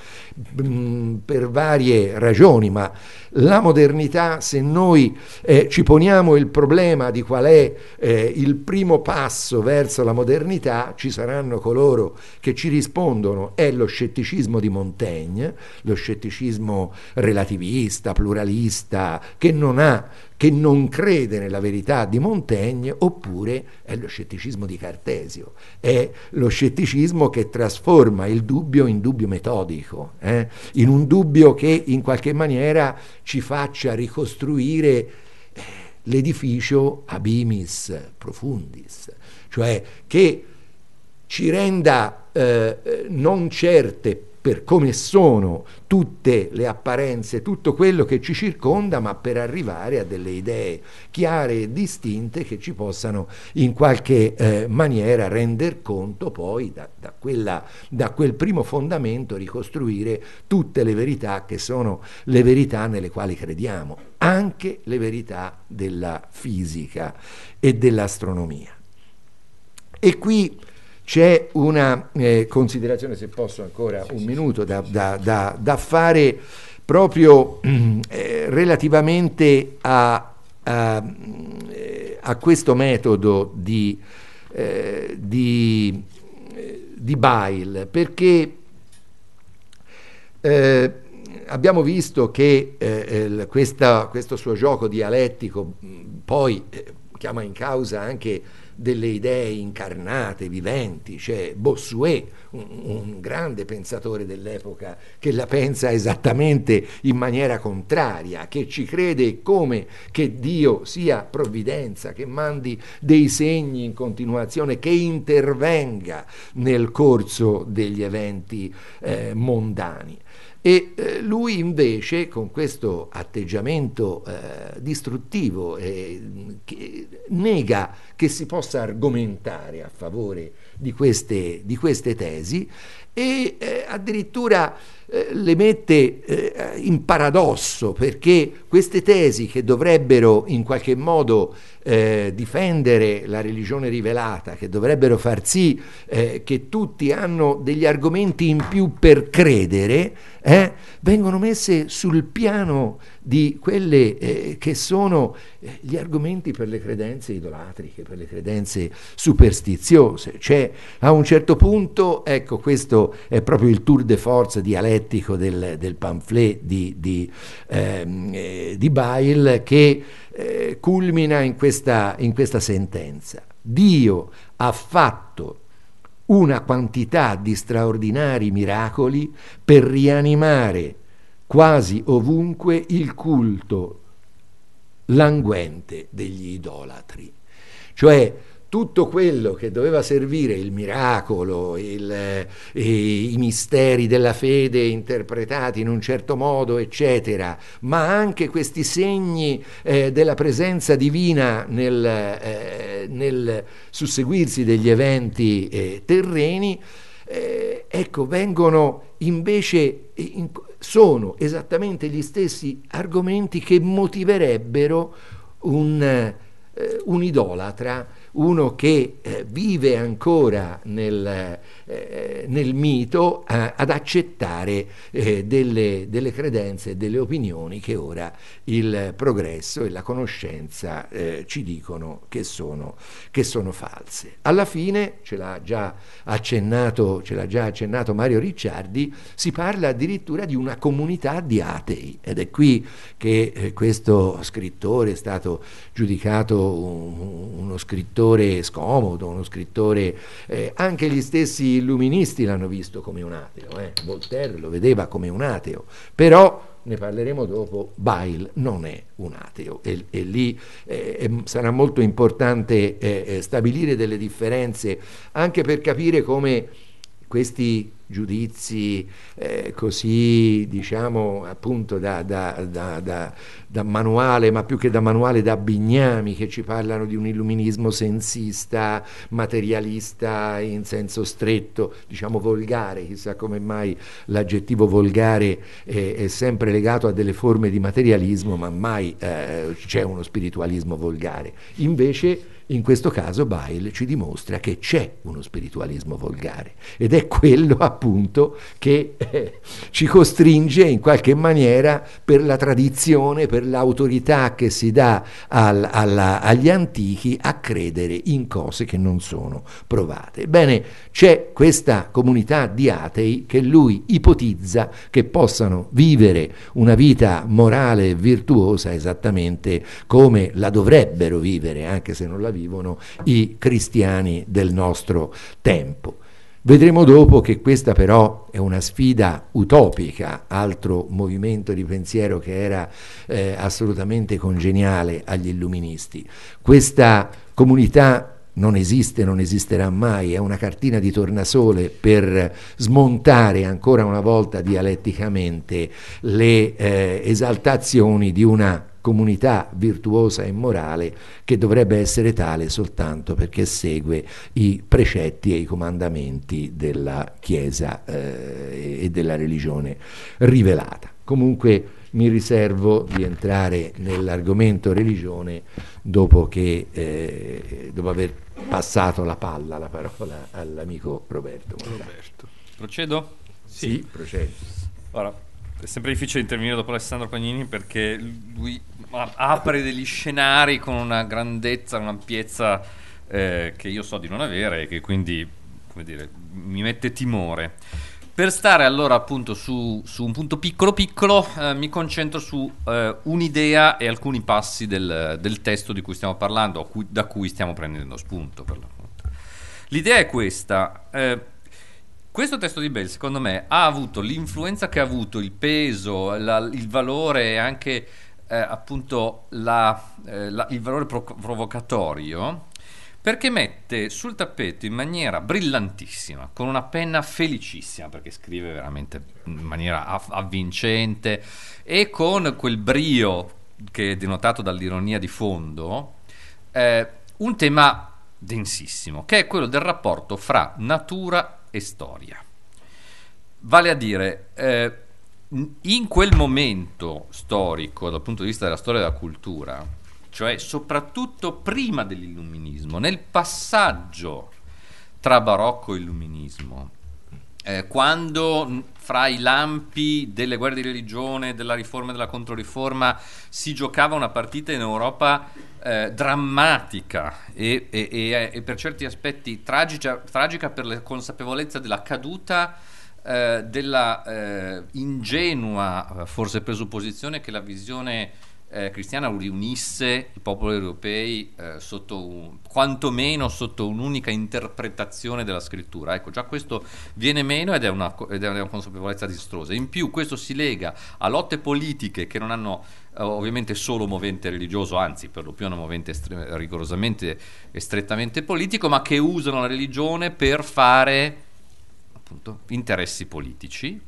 mm, per varie ragioni, ma la modernità, se noi eh, ci poniamo il problema di qual è eh, il primo passo verso la modernità, ci saranno coloro che ci rispondono, è lo scetticismo di Montaigne, lo scetticismo relativista, pluralista, che non ha che non crede nella verità di Montaigne oppure è lo scetticismo di Cartesio, è lo scetticismo che trasforma il dubbio in dubbio metodico, eh? in un dubbio che in qualche maniera ci faccia ricostruire eh, l'edificio abimis profundis, cioè che ci renda eh, non certe per come sono tutte le apparenze, tutto quello che ci circonda, ma per arrivare a delle idee chiare e distinte che ci possano in qualche eh, maniera render conto poi da, da, quella, da quel primo fondamento ricostruire tutte le verità che sono le verità nelle quali crediamo, anche le verità della fisica e dell'astronomia. E qui c'è una eh, considerazione, se posso ancora un minuto, da, da, da, da fare proprio eh, relativamente a, a, eh, a, questo metodo di, eh, di, eh, di Bile, perché eh, abbiamo visto che eh, questa, questo suo gioco dialettico poi eh, chiama in causa anche delle idee incarnate, viventi, c'è Bossuet, un, un grande pensatore dell'epoca che la pensa esattamente in maniera contraria, che ci crede come che Dio sia provvidenza, che mandi dei segni in continuazione, che intervenga nel corso degli eventi eh, mondani. E eh, lui invece, con questo atteggiamento eh, distruttivo, eh, che nega che si possa argomentare a favore di queste, di queste tesi e eh, addirittura eh, le mette eh, in paradosso perché queste tesi che dovrebbero in qualche modo eh, difendere la religione rivelata, che dovrebbero far sì eh, che tutti hanno degli argomenti in più per credere, eh, vengono messe sul piano di quelle eh, che sono eh, gli argomenti per le credenze idolatriche, per le credenze superstiziose. Cioè, a un certo punto, ecco, questo è proprio il tour de force dialettico del, del pamphlet di, di, ehm, eh, di Bail che eh, culmina in questa, in questa sentenza. Dio ha fatto una quantità di straordinari miracoli per rianimare quasi ovunque il culto languente degli idolatri. Cioè tutto quello che doveva servire il miracolo, il, eh, i misteri della fede interpretati in un certo modo, eccetera, ma anche questi segni eh, della presenza divina nel, eh, nel susseguirsi degli eventi eh, terreni, eh, ecco, vengono invece in, sono esattamente gli stessi argomenti che motiverebbero un, eh, un idolatra uno che eh, vive ancora nel, eh, nel mito eh, ad accettare eh, delle, delle, credenze e delle opinioni che ora il progresso e la conoscenza eh, ci dicono che sono, che sono, false. Alla fine, ce l'ha già, già accennato Mario Ricciardi, si parla addirittura di una comunità di atei ed è qui che eh, questo scrittore è stato giudicato un, uno scrittore scrittore scomodo, uno scrittore... Eh, anche gli stessi illuministi l'hanno visto come un ateo, eh? Voltaire lo vedeva come un ateo, però ne parleremo dopo, Bail non è un ateo e, e lì eh, sarà molto importante eh, eh, stabilire delle differenze anche per capire come questi giudizi eh, così diciamo appunto da, da, da, da, manuale ma più che da manuale da bignami che ci parlano di un illuminismo sensista materialista in senso stretto diciamo volgare chissà come mai l'aggettivo volgare è, è, sempre legato a delle forme di materialismo ma mai eh, c'è uno spiritualismo volgare invece in questo caso Bail ci dimostra che c'è uno spiritualismo volgare ed è quello appunto che eh, ci costringe in qualche maniera per la tradizione, per l'autorità che si dà al, alla, agli antichi a credere in cose che non sono provate. Bene, c'è questa comunità di atei che lui ipotizza che possano vivere una vita morale e virtuosa esattamente come la dovrebbero vivere, anche se non la vivono i cristiani del nostro tempo. Vedremo dopo che questa però è una sfida utopica, altro movimento di pensiero che era eh, assolutamente congeniale agli illuministi. Questa comunità non esiste, non esisterà mai, è una cartina di tornasole per smontare ancora una volta dialetticamente le eh, esaltazioni di una comunità virtuosa e morale che dovrebbe essere tale soltanto perché segue i precetti e i comandamenti della Chiesa eh, e della religione rivelata. Comunque mi riservo di entrare nell'argomento religione dopo, che, eh, dopo aver passato la palla, la parola all'amico Roberto. Roberto. Procedo? Sì, sì procedo. Allora, è sempre difficile intervenire dopo Alessandro Pagnini perché lui apre degli scenari con una grandezza, un'ampiezza eh, che io so di non avere e che quindi dire, mi mette timore. Per stare allora appunto su, su un punto piccolo piccolo eh, mi concentro su eh, un'idea e alcuni passi del, del, testo di cui stiamo parlando, o cui, da cui stiamo prendendo spunto per L'idea è questa, eh, questo testo di Bell secondo me ha avuto l'influenza che ha avuto, il peso, la, il valore e anche eh, appunto la, eh, la, il valore pro- provocatorio perché mette sul tappeto in maniera brillantissima, con una penna felicissima, perché scrive veramente in maniera avvincente e con quel brio che è denotato dall'ironia di fondo, eh, un tema densissimo, che è quello del rapporto fra natura e storia. Vale a dire, eh, in quel momento storico, dal punto di vista della storia e della cultura, cioè soprattutto prima dell'illuminismo, nel passaggio tra barocco e illuminismo, eh, quando fra i lampi delle guerre di religione, della riforma e della controriforma si giocava una partita in Europa eh, drammatica e, e, e, e, per certi aspetti tragica, tragica per la consapevolezza della caduta eh, della eh, ingenua eh, forse presupposizione che la visione eh, cristiana riunisse i popoli europei eh, sotto un, quantomeno sotto un'unica interpretazione della scrittura. Ecco, già questo viene meno ed è, una, ed è una consapevolezza distrosa. In più questo si lega a lotte politiche che non hanno ovviamente solo movente religioso, anzi per lo più hanno movente estre- rigorosamente e strettamente politico, ma che usano la religione per fare appunto, interessi politici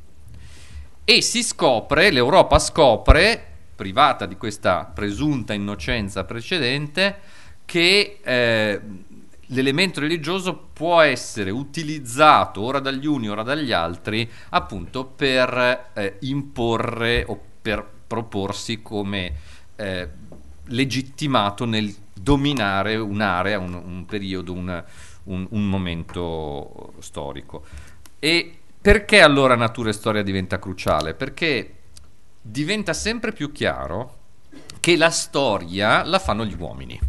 e si scopre, l'Europa scopre, privata di questa presunta innocenza precedente, che eh, l'elemento religioso può essere utilizzato ora dagli uni, ora dagli altri, appunto per eh, imporre o per proporsi come eh, legittimato nel dominare un'area, un, un periodo, un, un, un momento storico. E perché allora natura e storia diventa cruciale? Perché diventa sempre più chiaro che la storia la fanno gli uomini.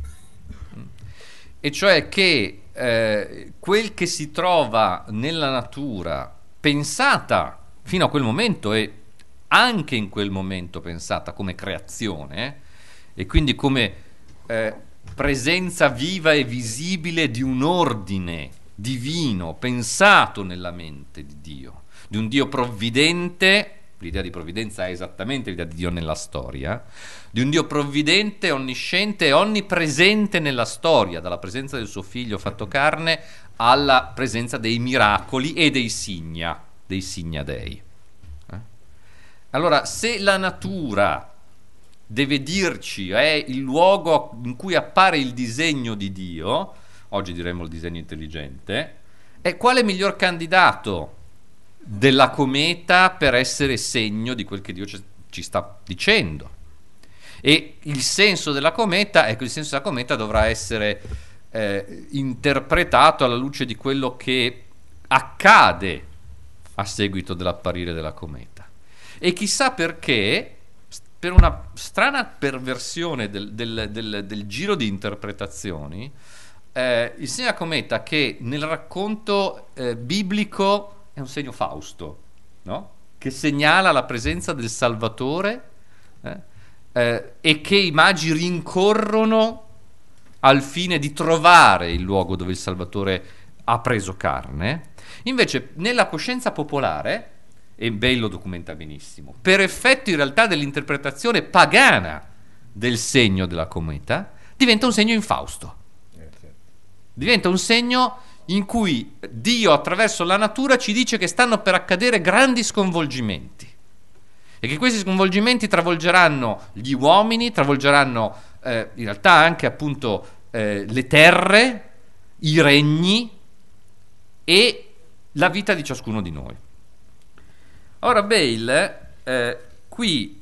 E cioè che eh, quel che si trova nella natura pensata fino a quel momento e anche in quel momento pensata come creazione e quindi come eh, presenza viva e visibile di un ordine divino, pensato nella mente di Dio, di un Dio provvidente, l'idea di provvidenza è esattamente l'idea di Dio nella storia, di un Dio provvidente, onnisciente e onnipresente nella storia, dalla presenza del suo figlio fatto carne alla presenza dei miracoli e dei signa, dei signadei. Eh? Allora, se la natura deve dirci è eh, il luogo in cui appare il disegno di Dio, oggi diremmo il disegno intelligente, è quale miglior candidato della cometa per essere segno di quel che Dio ci sta dicendo. E il senso della cometa, ecco, il senso della cometa dovrà essere eh, interpretato alla luce di quello che accade a seguito dell'apparire della cometa. E chissà perché, per una strana perversione del, del, del, del giro di interpretazioni, eh, il segno a cometa che nel racconto eh, biblico è un segno fausto, no? che segnala la presenza del Salvatore eh, eh, e che i magi rincorrono al fine di trovare il luogo dove il Salvatore ha preso carne. Invece nella coscienza popolare, e Bale lo documenta benissimo, per effetto in realtà dell'interpretazione pagana del segno della cometa, diventa un segno infausto diventa un segno in cui Dio attraverso la natura ci dice che stanno per accadere grandi sconvolgimenti e che questi sconvolgimenti travolgeranno gli uomini, travolgeranno eh, in realtà anche appunto eh, le terre, i regni e la vita di ciascuno di noi. Ora Bale eh, qui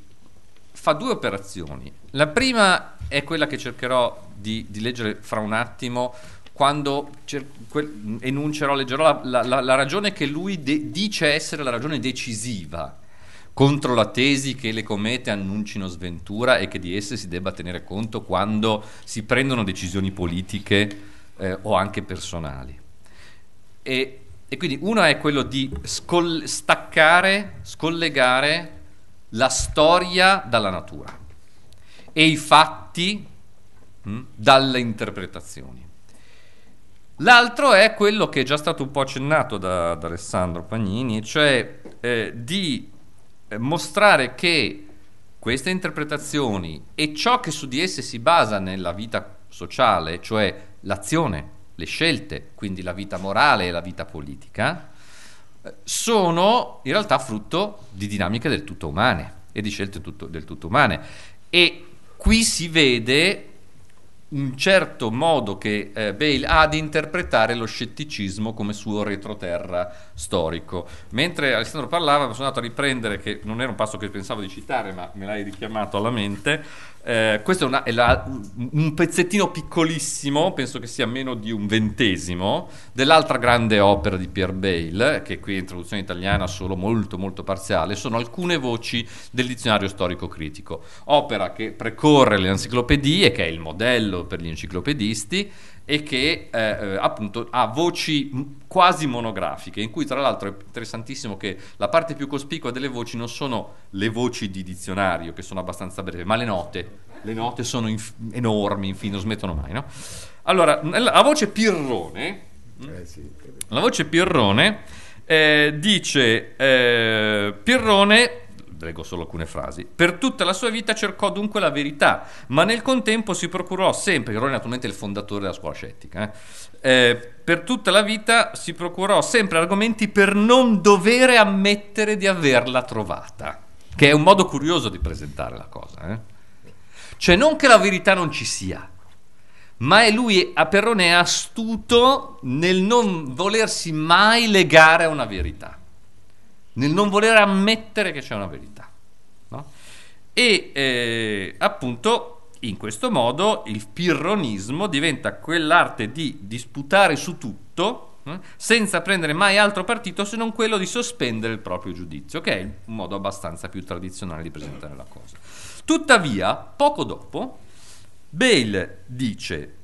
fa due operazioni. La prima è quella che cercherò di, di leggere fra un attimo, quando cer- que- enuncerò, leggerò la, la, la ragione che lui de- dice essere la ragione decisiva contro la tesi che le comete annuncino sventura e che di esse si debba tenere conto quando si prendono decisioni politiche eh, o anche personali. E, e, quindi una è quello di scol- staccare, scollegare la storia dalla natura e i fatti mh, hm, dalle interpretazioni. L'altro è quello che è già stato un po' accennato da, da Alessandro Pagnini, cioè eh, di eh, mostrare che queste interpretazioni e ciò che su di esse si basa nella vita sociale, cioè l'azione, le scelte, quindi la vita morale e la vita politica, eh, sono in realtà frutto di dinamiche del tutto umane e di scelte tutto, del tutto umane. E qui si vede un certo modo che eh, Bale ha di interpretare lo scetticismo come suo retroterra storico. Mentre Alessandro parlava, sono andato a riprendere, che non era un passo che pensavo di citare, ma me l'hai richiamato alla mente, eh, questo è, una, è la, un pezzettino piccolissimo, penso che sia meno di un ventesimo, dell'altra grande opera di Pierre Bale, che qui in traduzione italiana solo molto molto parziale, sono alcune voci del dizionario storico-critico, opera che precorre le enciclopedie, che è il modello per gli enciclopedisti, e che eh, eh, appunto ha voci quasi monografiche, in cui tra l'altro è interessantissimo che la parte più cospicua delle voci non sono le voci di dizionario, che sono abbastanza brevi, ma le note. Le note sono inf- enormi, infine, non smettono mai, no? Allora, la voce Pirrone, eh sì. la voce Pirrone eh, dice eh, Pirrone leggo solo alcune frasi. Per tutta la sua vita cercò dunque la verità, ma nel contempo si procurò sempre, Irone naturalmente il fondatore della scuola scettica, eh? eh, per tutta la vita si procurò sempre argomenti per non dovere ammettere di averla trovata, che è un modo curioso di presentare la cosa. Eh? Cioè non che la verità non ci sia, ma è lui a Perrone è astuto nel non volersi mai legare a una verità, nel non voler ammettere che c'è una verità e eh, appunto in questo modo il pirronismo diventa quell'arte di disputare su tutto eh, senza prendere mai altro partito se non quello di sospendere il proprio giudizio, che è un modo abbastanza più tradizionale di presentare la cosa. Tuttavia, poco dopo, Bale dice,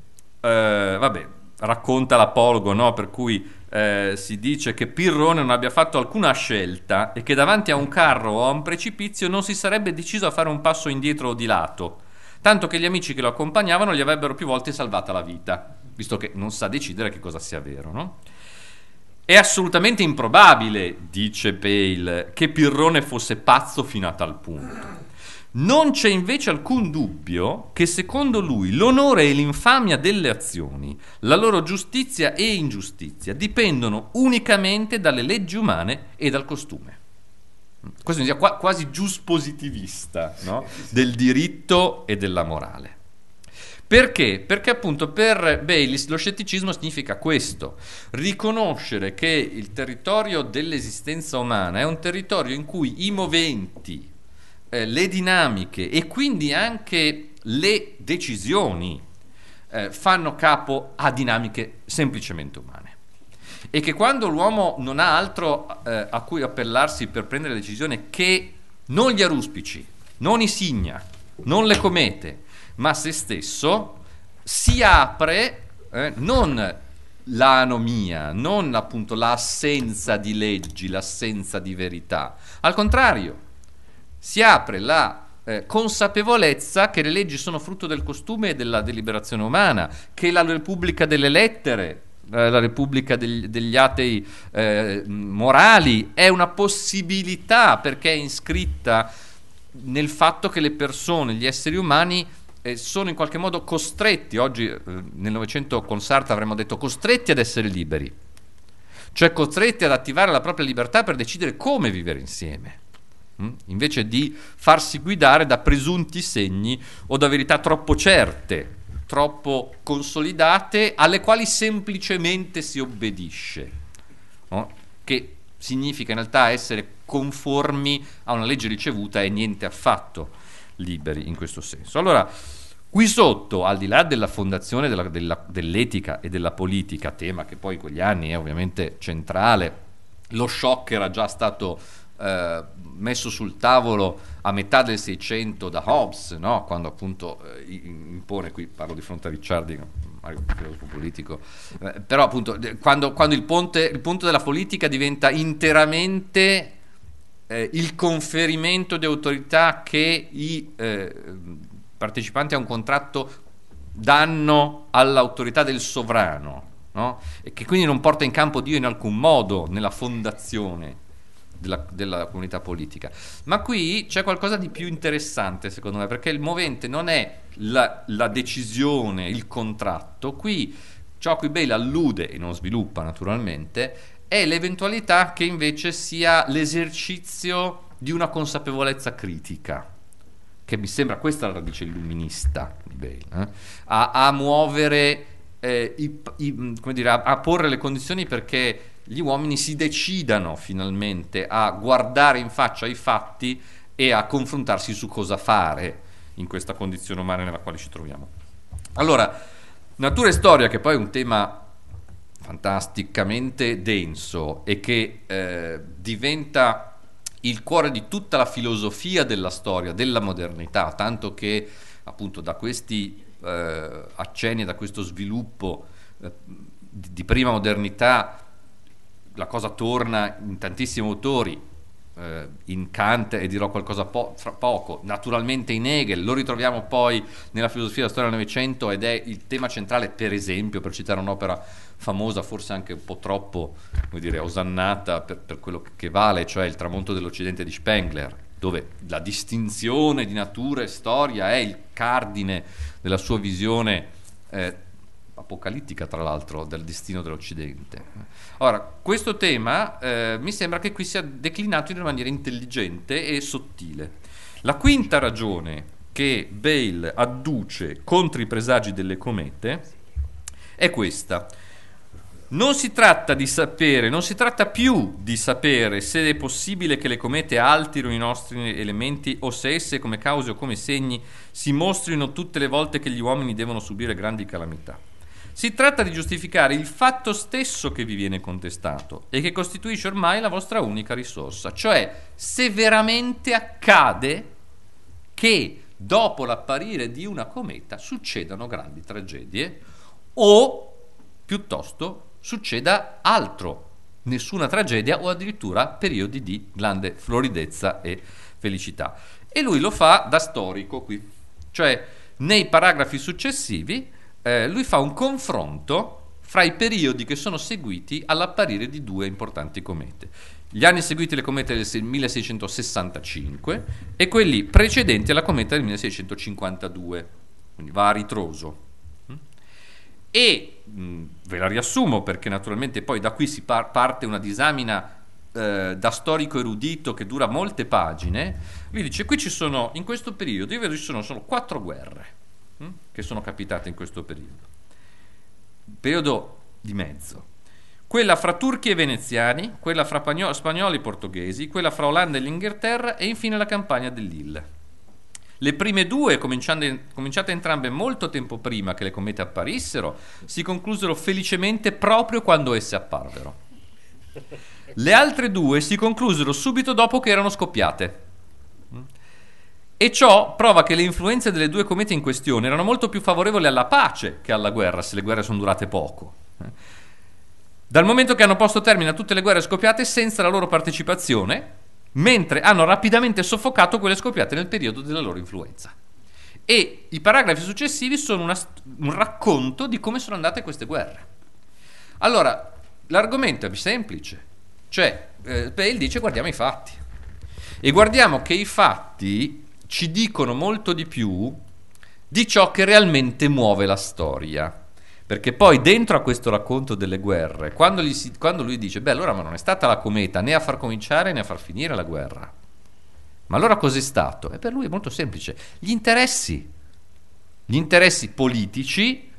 eh, vabbè, racconta l'apologo, no? per cui eh, si dice che Pirrone non abbia fatto alcuna scelta e che davanti a un carro o a un precipizio non si sarebbe deciso a fare un passo indietro o di lato, tanto che gli amici che lo accompagnavano gli avrebbero più volte salvata la vita, visto che non sa decidere che cosa sia vero, no? È assolutamente improbabile, dice Pale, che Pirrone fosse pazzo fino a tal punto. Non c'è invece alcun dubbio che secondo lui l'onore e l'infamia delle azioni, la loro giustizia e ingiustizia, dipendono unicamente dalle leggi umane e dal costume. Questo è un'idea quasi giuspositivista no? del diritto e della morale. Perché? Perché appunto per Baylis lo scetticismo significa questo, riconoscere che il territorio dell'esistenza umana è un territorio in cui i moventi eh, le dinamiche e quindi anche le decisioni eh, fanno capo a dinamiche semplicemente umane. E che quando l'uomo non ha altro eh, a cui appellarsi per prendere decisione che non gli aruspici, non i signa, non le comete, ma se stesso, si apre eh, non l'anomia, non appunto l'assenza di leggi, l'assenza di verità, al contrario si apre la eh, consapevolezza che le leggi sono frutto del costume e della deliberazione umana, che la Repubblica delle lettere, eh, la Repubblica degli, degli atei eh, morali è una possibilità perché è iscritta nel fatto che le persone, gli esseri umani eh, sono in qualche modo costretti, oggi eh, nel Novecento con Sartre avremmo detto costretti ad essere liberi, cioè costretti ad attivare la propria libertà per decidere come vivere insieme. Mm? invece di farsi guidare da presunti segni o da verità troppo certe, troppo consolidate, alle quali semplicemente si obbedisce, no? che significa in realtà essere conformi a una legge ricevuta e niente affatto liberi in questo senso. Allora, qui sotto, al di là della fondazione della, della, dell'etica e della politica, tema che poi in quegli anni è ovviamente centrale, lo shock era già stato eh, messo sul tavolo a metà del Seicento da Hobbes, no? quando appunto eh, impone, qui parlo di fronte a Ricciardi, un filosofo politico, eh, però appunto eh, quando, quando il, ponte, il punto della politica diventa interamente eh, il conferimento di autorità che i partecipanti a un contratto danno all'autorità del sovrano, no? e che quindi non porta in campo Dio in alcun modo nella fondazione della, della comunità politica. Ma qui c'è qualcosa di più interessante secondo me, perché il movente non è la, la decisione, il contratto, qui ciò a cui Bale allude e non sviluppa naturalmente è l'eventualità che invece sia l'esercizio di una consapevolezza critica che mi sembra questa la radice illuminista di Bale, eh? a, a, muovere, eh, i, i, dire, a, a, porre le condizioni perché gli uomini si decidano finalmente a guardare in faccia i fatti e a confrontarsi su cosa fare in questa condizione umana nella quale ci troviamo. Allora, natura e storia, che poi è un tema fantasticamente denso e che eh, diventa il cuore di tutta la filosofia della storia, della modernità, tanto che appunto da questi eh, accenni, da questo sviluppo eh, di, di prima modernità, la cosa torna in tantissimi autori, eh, in Kant e dirò qualcosa po- fra poco, naturalmente in Hegel, lo ritroviamo poi nella filosofia della storia del Novecento ed è il tema centrale, per esempio, per citare un'opera famosa, forse anche un po' troppo, come dire, osannata per, per quello che vale, cioè il tramonto dell'Occidente di Spengler, dove la distinzione di natura e storia è il cardine della sua visione. Eh, apocalittica tra l'altro del destino dell'Occidente. Ora, questo tema eh, mi sembra che qui sia declinato in una maniera intelligente e sottile. La quinta ragione che Bale adduce contro i presagi delle comete è questa. Non si tratta di sapere, non si tratta più di sapere se è possibile che le comete alterino i nostri elementi o se esse come cause o come segni si mostrino tutte le volte che gli uomini devono subire grandi calamità. Si tratta di giustificare il fatto stesso che vi viene contestato e che costituisce ormai la vostra unica risorsa, cioè se veramente accade che dopo l'apparire di una cometa succedano grandi tragedie o piuttosto succeda altro, nessuna tragedia o addirittura periodi di grande floridezza e felicità. E lui lo fa da storico qui, cioè nei paragrafi successivi eh, lui fa un confronto fra i periodi che sono seguiti all'apparire di due importanti comete. Gli anni seguiti alle comete del 1665 e quelli precedenti alla cometa del 1652, quindi va a ritroso. Mm? E mh, mm, ve la riassumo perché naturalmente poi da qui si par- parte una disamina eh, da storico erudito che dura molte pagine. Lui dice: Qui ci sono, in questo periodo, io vedo ci sono solo quattro guerre Mm? che sono capitate in questo periodo. Periodo di mezzo. Quella fra turchi e veneziani, quella fra pagno- spagnoli e portoghesi, quella fra Olanda e l'Inghilterra e infine la campagna dell'Ille. Le prime due, cominciate entrambe molto tempo prima che le comete apparissero, si conclusero felicemente proprio quando esse apparvero. Le altre due si conclusero subito dopo che erano scoppiate. E ciò prova che le influenze delle due comete in questione erano molto più favorevoli alla pace che alla guerra, se le guerre sono durate poco. Dal momento che hanno posto termine a tutte le guerre scoppiate senza la loro partecipazione, mentre hanno rapidamente soffocato quelle scoppiate nel periodo della loro influenza. E i paragrafi successivi sono una, un racconto di come sono andate queste guerre. Allora, l'argomento è semplice, cioè eh, Pale dice guardiamo i fatti. E guardiamo che i fatti ci dicono molto di più di ciò che realmente muove la storia. Perché poi dentro a questo racconto delle guerre, quando, si, quando lui dice, beh allora ma non è stata la cometa né a far cominciare né a far finire la guerra, ma allora cos'è stato? E per lui è molto semplice, gli interessi, gli interessi politici,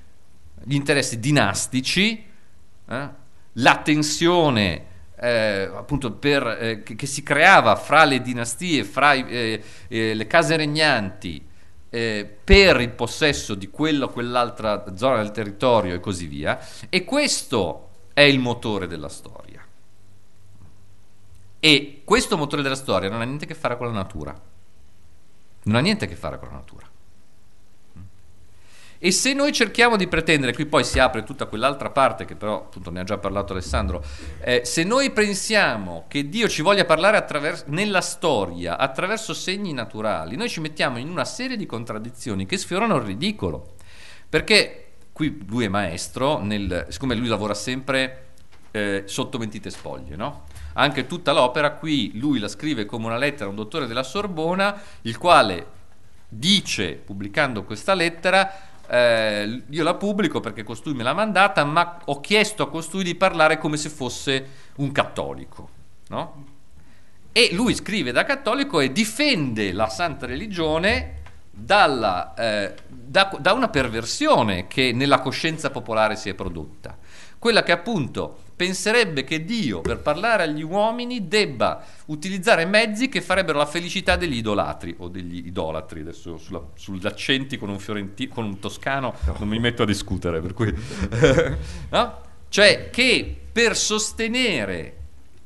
gli interessi dinastici, eh? la tensione eh, appunto per, eh, che, che, si creava fra le dinastie, fra i, eh, eh, le case regnanti eh, per il possesso di quella o quell'altra zona del territorio e così via. E questo è il motore della storia. E questo motore della storia non ha niente a che fare con la natura. Non ha niente a che fare con la natura. E se noi cerchiamo di pretendere, qui poi si apre tutta quell'altra parte che però appunto ne ha già parlato Alessandro, eh, se noi pensiamo che Dio ci voglia parlare nella storia attraverso segni naturali, noi ci mettiamo in una serie di contraddizioni che sfiorano il ridicolo. Perché qui lui è maestro, nel, siccome lui lavora sempre eh, sotto mentite spoglie, no? Anche tutta l'opera qui lui la scrive come una lettera a un dottore della Sorbona, il quale dice, pubblicando questa lettera, eh, io la pubblico perché costui me l'ha mandata, ma ho chiesto a costui di parlare come se fosse un cattolico, no? E lui scrive da cattolico e difende la santa religione dalla, eh, da, da una perversione che nella coscienza popolare si è prodotta, quella che appunto penserebbe che Dio, per parlare agli uomini, debba utilizzare mezzi che farebbero la felicità degli idolatri o degli idolatri. Adesso sulla, sugli accenti con un, fiorenti, con un toscano non mi metto a discutere, per cui... no? Cioè che per sostenere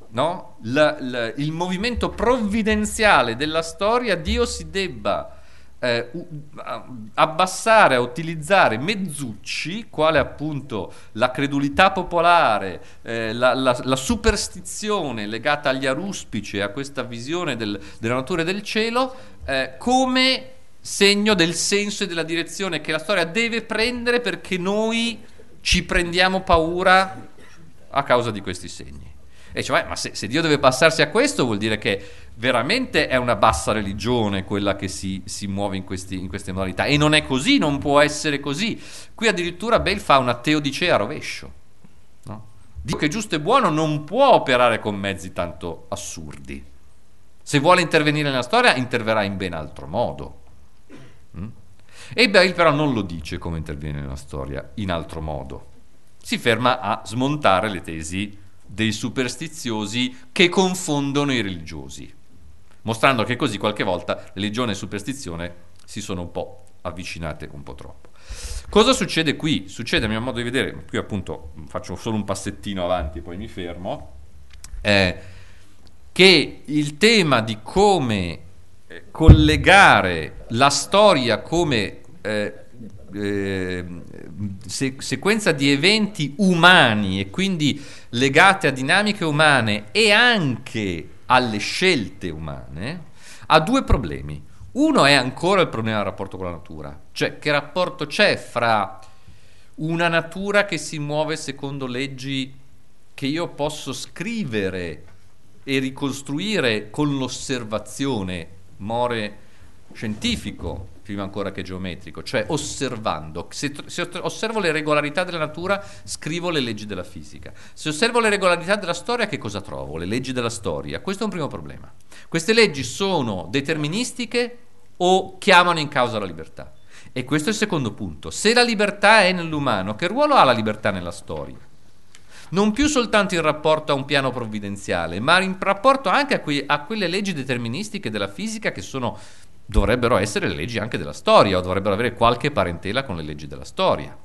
no, la, la, il movimento provvidenziale della storia Dio si debba eh, abbassare a utilizzare mezzucci, quale appunto la credulità popolare, eh, la, la, la, superstizione legata agli aruspici e a questa visione del, della natura e del cielo, eh, come segno del senso e della direzione che la storia deve prendere perché noi ci prendiamo paura a causa di questi segni. E dice, ma se, se, Dio deve passarsi a questo vuol dire che veramente è una bassa religione quella che si, si muove in, questi, in, queste modalità. E non è così, non può essere così. Qui addirittura Bale fa una teodicea a rovescio. No? Dio che è giusto e buono non può operare con mezzi tanto assurdi. Se vuole intervenire nella storia, interverrà in ben altro modo. Mm? E Bale però non lo dice come interviene nella storia, in altro modo. Si ferma a smontare le tesi dei superstiziosi che confondono i religiosi, mostrando che così qualche volta religione e superstizione si sono un po' avvicinate un po' troppo. Cosa succede qui? Succede a mio modo di vedere, qui appunto faccio solo un passettino avanti e poi mi fermo, eh, che il tema di come eh, collegare la storia come eh, Ehm, se, sequenza di eventi umani e quindi legate a dinamiche umane e anche alle scelte umane, ha due problemi. Uno è ancora il problema del rapporto con la natura, cioè che rapporto c'è fra una natura che si muove secondo leggi che io posso scrivere e ricostruire con l'osservazione, more scientifico, prima ancora che geometrico, cioè osservando. Se, se, osservo le regolarità della natura, scrivo le leggi della fisica. Se osservo le regolarità della storia, che cosa trovo? Le leggi della storia. Questo è un primo problema. Queste leggi sono deterministiche o chiamano in causa la libertà? E questo è il secondo punto. Se la libertà è nell'umano, che ruolo ha la libertà nella storia? non più soltanto in rapporto a un piano provvidenziale, ma in rapporto anche a, que- a, quelle leggi deterministiche della fisica che sono dovrebbero essere le leggi anche della storia o dovrebbero avere qualche parentela con le leggi della storia.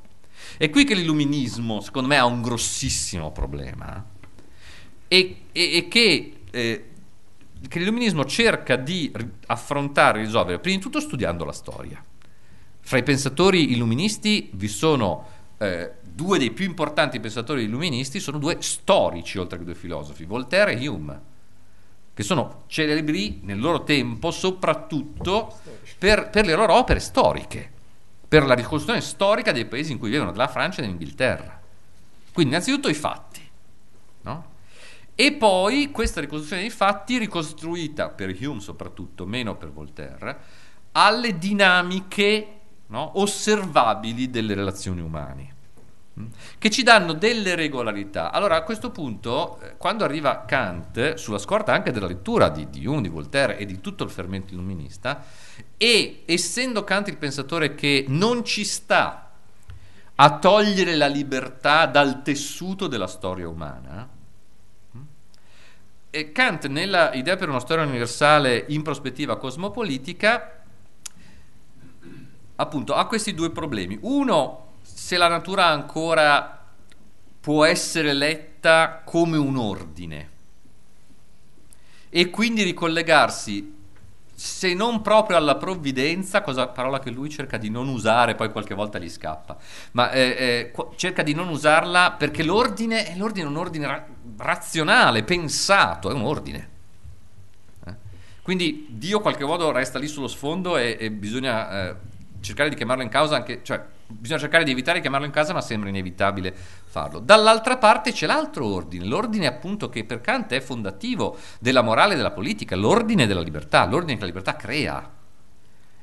È qui che l'illuminismo, secondo me, ha un grossissimo problema eh. e, e, e che, eh, che l'illuminismo cerca di affrontare e risolvere, prima di tutto studiando la storia. Fra i pensatori illuministi vi sono eh, due dei più importanti pensatori illuministi, sono due storici oltre che due filosofi, Voltaire e Hume che sono celebri nel loro tempo soprattutto per, per le loro opere storiche, per la ricostruzione storica dei paesi in cui vivono, della Francia e dell'Inghilterra. Quindi innanzitutto i fatti, no? E poi questa ricostruzione dei fatti ricostruita, per Hume soprattutto, meno per Voltaire, alle dinamiche no, osservabili delle relazioni umane. Mm? che ci danno delle regolarità. Allora a questo punto, eh, quando arriva Kant, sulla scorta anche della lettura di, di Hume, di Voltaire e di tutto il fermento illuminista, e essendo Kant il pensatore che non ci sta a togliere la libertà dal tessuto della storia umana, mm? e Kant nella idea per una storia universale in prospettiva cosmopolitica appunto ha questi due problemi. Uno se la natura ancora può essere letta come un ordine e quindi ricollegarsi se non proprio alla provvidenza, cosa, parola che lui cerca di non usare, poi qualche volta gli scappa, ma eh, eh, cerca di non usarla perché l'ordine, l'ordine è un ordine ra- razionale, pensato, è un ordine. Eh? Quindi Dio qualche modo resta lì sullo sfondo e, e bisogna eh, cercare di chiamarlo in causa anche, cioè, bisogna cercare di evitare di chiamarlo in casa, ma sembra inevitabile farlo. Dall'altra parte c'è l'altro ordine, l'ordine appunto che per Kant è fondativo della morale e della politica, l'ordine della libertà, l'ordine che la libertà crea.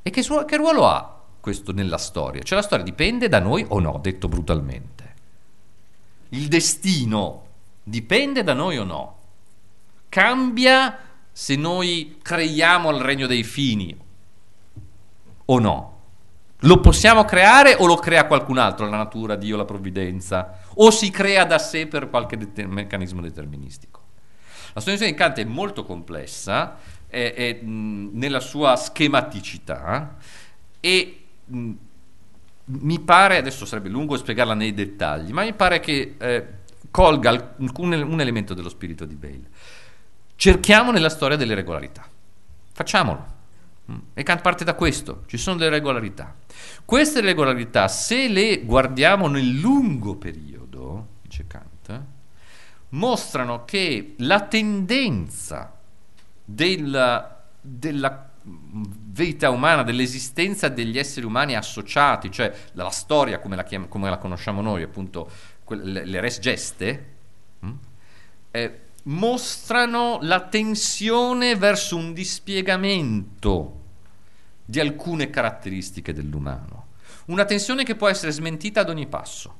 E che, suo, che ruolo ha questo nella storia? Cioè la storia dipende da noi o no, detto brutalmente. Il destino dipende da noi o no. Cambia se noi creiamo il regno dei fini o no lo possiamo creare o lo crea qualcun altro, la natura, Dio, la provvidenza? O si crea da sé per qualche det- meccanismo deterministico? La soluzione di Kant è molto complessa è, è, mh, nella sua schematicità e mh, mi pare, adesso sarebbe lungo spiegarla nei dettagli, ma mi pare che eh, colga alcun, un elemento dello spirito di Bale. Cerchiamo nella storia delle regolarità, facciamolo Mm. E Kant parte da questo, ci sono delle regolarità. Queste regolarità, se le guardiamo nel lungo periodo, dice Kant, mostrano che la tendenza della, della mm, vita umana, dell'esistenza degli esseri umani associati, cioè la storia come la, chiam- come la conosciamo noi, appunto le res geste, mh, mm, eh, mostrano la tensione verso un dispiegamento di alcune caratteristiche dell'umano. Una tensione che può essere smentita ad ogni passo.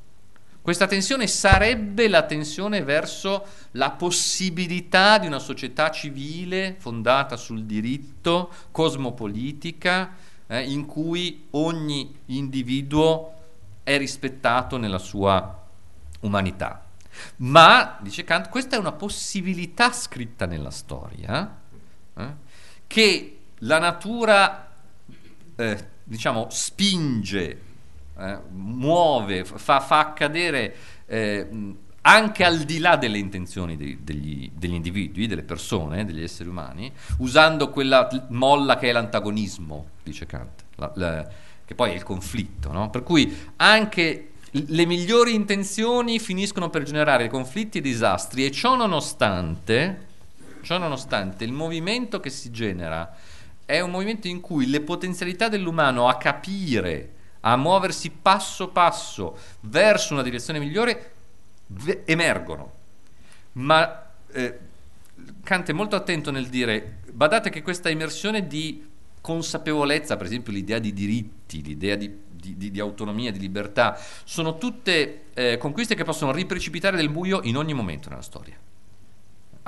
Questa tensione sarebbe la tensione verso la possibilità di una società civile fondata sul diritto, cosmopolitica, eh, in cui ogni individuo è rispettato nella sua umanità. Ma, dice Kant, questa è una possibilità scritta nella storia eh, che la natura eh, diciamo, spinge, eh, muove, fa, fa accadere eh, anche al di là delle intenzioni dei, degli, degli, individui, delle persone, eh, degli esseri umani, usando quella molla che è l'antagonismo, dice Kant, la, la, che poi è il conflitto. No? Per cui anche le migliori intenzioni finiscono per generare conflitti e disastri e ciò nonostante, ciò nonostante il movimento che si genera è un movimento in cui le potenzialità dell'umano a capire, a muoversi passo passo verso una direzione migliore v- emergono. Ma eh, Kant è molto attento nel dire, badate che questa immersione di consapevolezza, per esempio l'idea di diritti, l'idea di, di, di, di autonomia, di libertà, sono tutte eh, conquiste che possono riprecipitare del buio in ogni momento nella storia.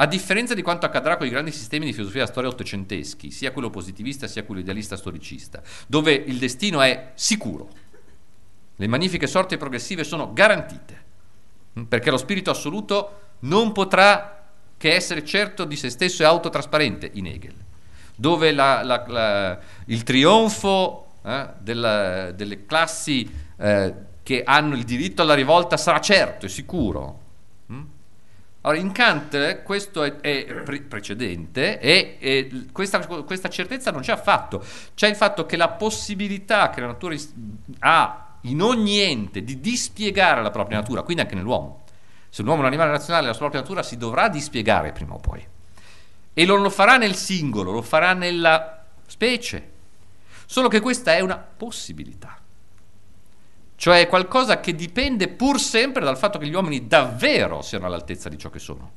A differenza di quanto accadrà con i grandi sistemi di filosofia della storia ottocenteschi, sia quello positivista sia quello idealista storicista, dove il destino è sicuro, le magnifiche sorti progressive sono garantite, mm, perché lo spirito assoluto non potrà che essere certo di se stesso e autotrasparente in Hegel, dove la, la, la, il trionfo eh, della, delle classi eh, che hanno il diritto alla rivolta sarà certo e sicuro, allora, in Kant eh, questo è, è pre- precedente e, e questa, questa, certezza non c'è affatto. C'è il fatto che la possibilità che la natura ha in ogni ente di dispiegare la propria natura, quindi anche nell'uomo. Se l'uomo è un animale razionale, la sua propria natura si dovrà dispiegare prima o poi. E non lo farà nel singolo, lo farà nella specie. Solo che questa è una possibilità cioè qualcosa che dipende pur sempre dal fatto che gli uomini davvero siano all'altezza di ciò che sono,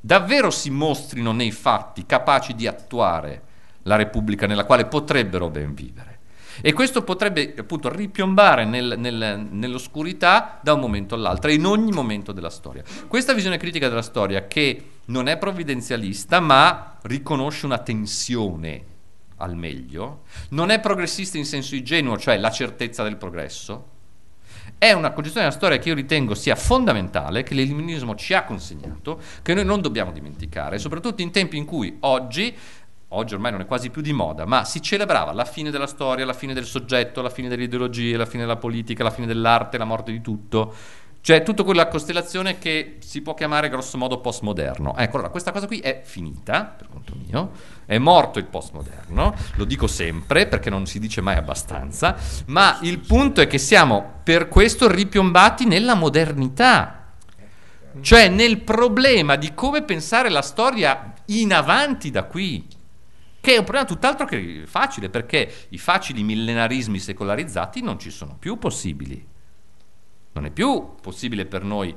davvero si mostrino nei fatti capaci di attuare la Repubblica nella quale potrebbero ben vivere. E questo potrebbe appunto ripiombare nel, nel, nell'oscurità da un momento all'altro, in ogni momento della storia. Questa visione critica della storia, che non è provvidenzialista, ma riconosce una tensione al meglio, non è progressista in senso ingenuo, cioè la certezza del progresso, è una concezione della storia che io ritengo sia fondamentale, che l'illuminismo ci ha consegnato, che noi non dobbiamo dimenticare, soprattutto in tempi in cui oggi, oggi ormai non è quasi più di moda, ma si celebrava la fine della storia, la fine del soggetto, la fine delle ideologie, la fine della politica, la fine dell'arte, la morte di tutto. Cioè tutta quella costellazione che si può chiamare grossomodo postmoderno. Ecco, allora questa cosa qui è finita, per conto mio, è morto il postmoderno, lo dico sempre perché non si dice mai abbastanza, ma il punto è che siamo per questo ripiombati nella modernità, cioè nel problema di come pensare la storia in avanti da qui, che è un problema tutt'altro che facile perché i facili millenarismi secolarizzati non ci sono più possibili. Non è più possibile per noi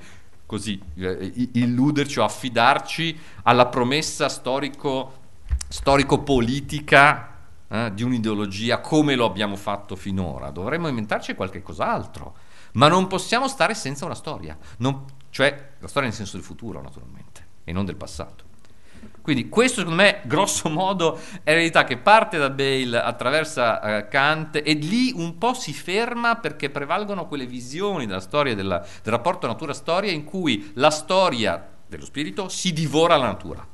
così eh, illuderci o affidarci alla promessa storico, storico-politica eh, di un'ideologia come lo abbiamo fatto finora. Dovremmo inventarci qualche cos'altro, ma non possiamo stare senza una storia, non, cioè la storia nel senso del futuro naturalmente e non del passato. Quindi questo secondo me, grosso modo, è l'eredità che parte da Bale, attraversa eh, Kant e lì un po' si ferma perché prevalgono quelle visioni della storia, della, del rapporto natura-storia in cui la storia dello spirito si divora la natura.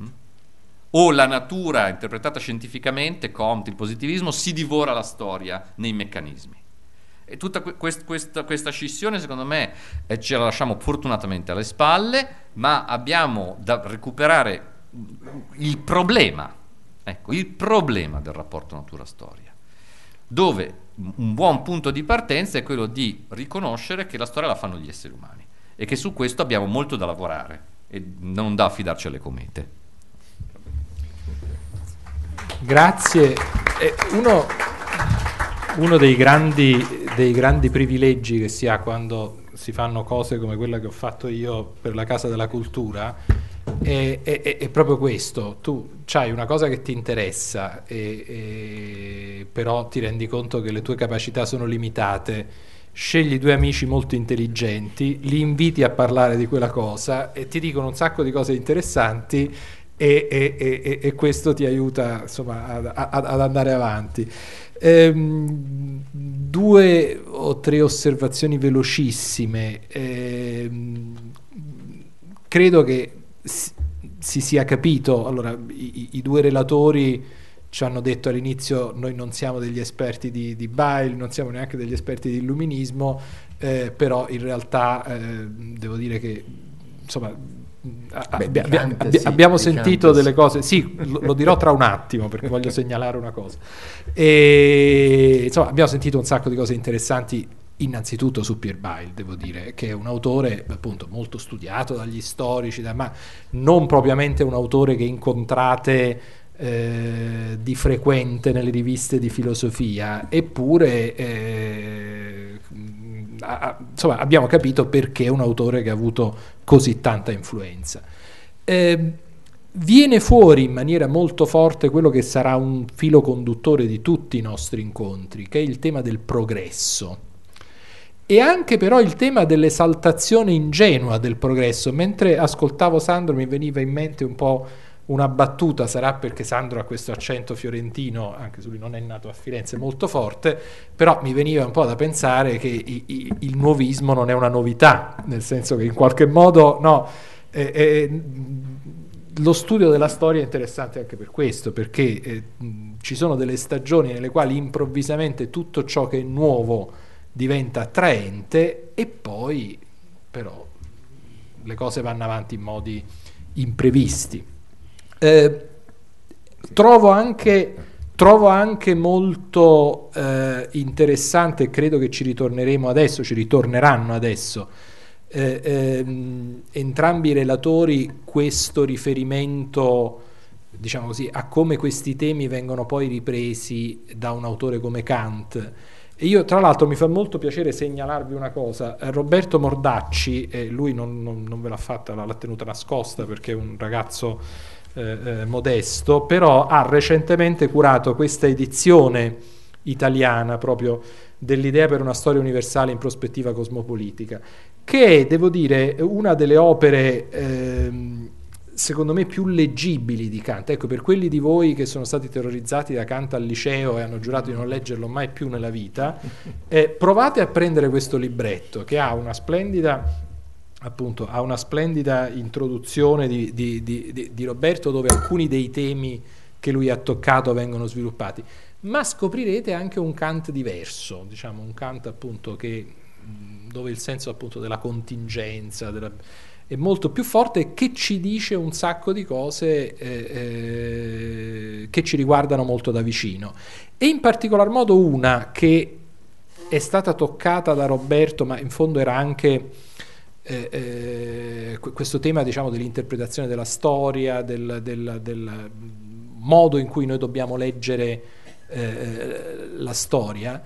Mm? O la natura, interpretata scientificamente, Comte, il positivismo, si divora la storia nei meccanismi. E tutta quest, questa, questa, scissione, secondo me, eh, ce la lasciamo fortunatamente alle spalle, ma abbiamo da recuperare mm, il problema, ecco, il problema del rapporto natura-storia, dove un buon punto di partenza è quello di riconoscere che la storia la fanno gli esseri umani e che su questo abbiamo molto da lavorare e non da affidarci alle comete. Grazie. Eh, uno, uno dei grandi dei grandi privilegi che si ha quando si fanno cose come quella che ho fatto io per la Casa della Cultura è, è, è proprio questo, tu hai una cosa che ti interessa, e, e, però ti rendi conto che le tue capacità sono limitate, scegli due amici molto intelligenti, li inviti a parlare di quella cosa e ti dicono un sacco di cose interessanti e, e questo ti aiuta insomma, ad, ad andare avanti. Ehm, due o tre osservazioni velocissime. Ehm, credo che si, si, sia capito, allora i, i due relatori ci hanno detto all'inizio noi non siamo degli esperti di, di Bile, non siamo neanche degli esperti di illuminismo, eh, però in realtà eh, devo dire che insomma Beh, Beh, abbi- sì, abbiamo sentito delle cose, sì, lo, lo, dirò tra un attimo perché voglio segnalare una cosa. E, insomma, abbiamo sentito un sacco di cose interessanti. Innanzitutto su Pierre Bail, devo dire, che è un autore appunto molto studiato dagli storici, da, ma non propriamente un autore che incontrate eh, di frequente nelle riviste di filosofia, eppure eh, a, insomma, abbiamo capito perché è un autore che ha avuto così tanta influenza. Eh, viene fuori in maniera molto forte quello che sarà un filo conduttore di tutti i nostri incontri, che è il tema del progresso e anche però il tema dell'esaltazione ingenua del progresso. Mentre ascoltavo Sandro mi veniva in mente un po' una battuta sarà perché Sandro ha questo accento fiorentino, anche se lui non è nato a Firenze, molto forte, però mi veniva un po' da pensare che i, i, il nuovismo non è una novità, nel senso che in qualche modo no, eh, eh, lo studio della storia è interessante anche per questo, perché eh, ci sono delle stagioni nelle quali improvvisamente tutto ciò che è nuovo diventa attraente e poi però le cose vanno avanti in modi imprevisti. Eh, trovo, anche, trovo, anche, molto eh, interessante, e credo che ci ritorneremo adesso, ci ritorneranno adesso, eh, ehm, entrambi i relatori questo riferimento diciamo così, a come questi temi vengono poi ripresi da un autore come Kant. E io tra l'altro mi fa molto piacere segnalarvi una cosa, eh, Roberto Mordacci, eh, lui non, non, non ve l'ha fatta, l'ha tenuta nascosta perché è un ragazzo eh, eh, modesto, però ha recentemente curato questa edizione italiana proprio dell'idea per una storia universale in prospettiva cosmopolitica, che è, devo dire, una delle opere ehm, secondo me più leggibili di Kant. Ecco, per quelli di voi che sono stati terrorizzati da Kant al liceo e hanno giurato di non leggerlo mai più nella vita, eh, provate a prendere questo libretto che ha una splendida appunto ha una splendida introduzione di, di, di, di, Roberto dove alcuni dei temi che lui ha toccato vengono sviluppati, ma scoprirete anche un Kant diverso, diciamo un Kant appunto che, dove il senso appunto della contingenza della, è molto più forte e che ci dice un sacco di cose eh, eh, che ci riguardano molto da vicino e in particolar modo una che è stata toccata da Roberto ma in fondo era anche eh, eh questo tema diciamo, dell'interpretazione della storia, del, del, del, modo in cui noi dobbiamo leggere eh, eh, la storia.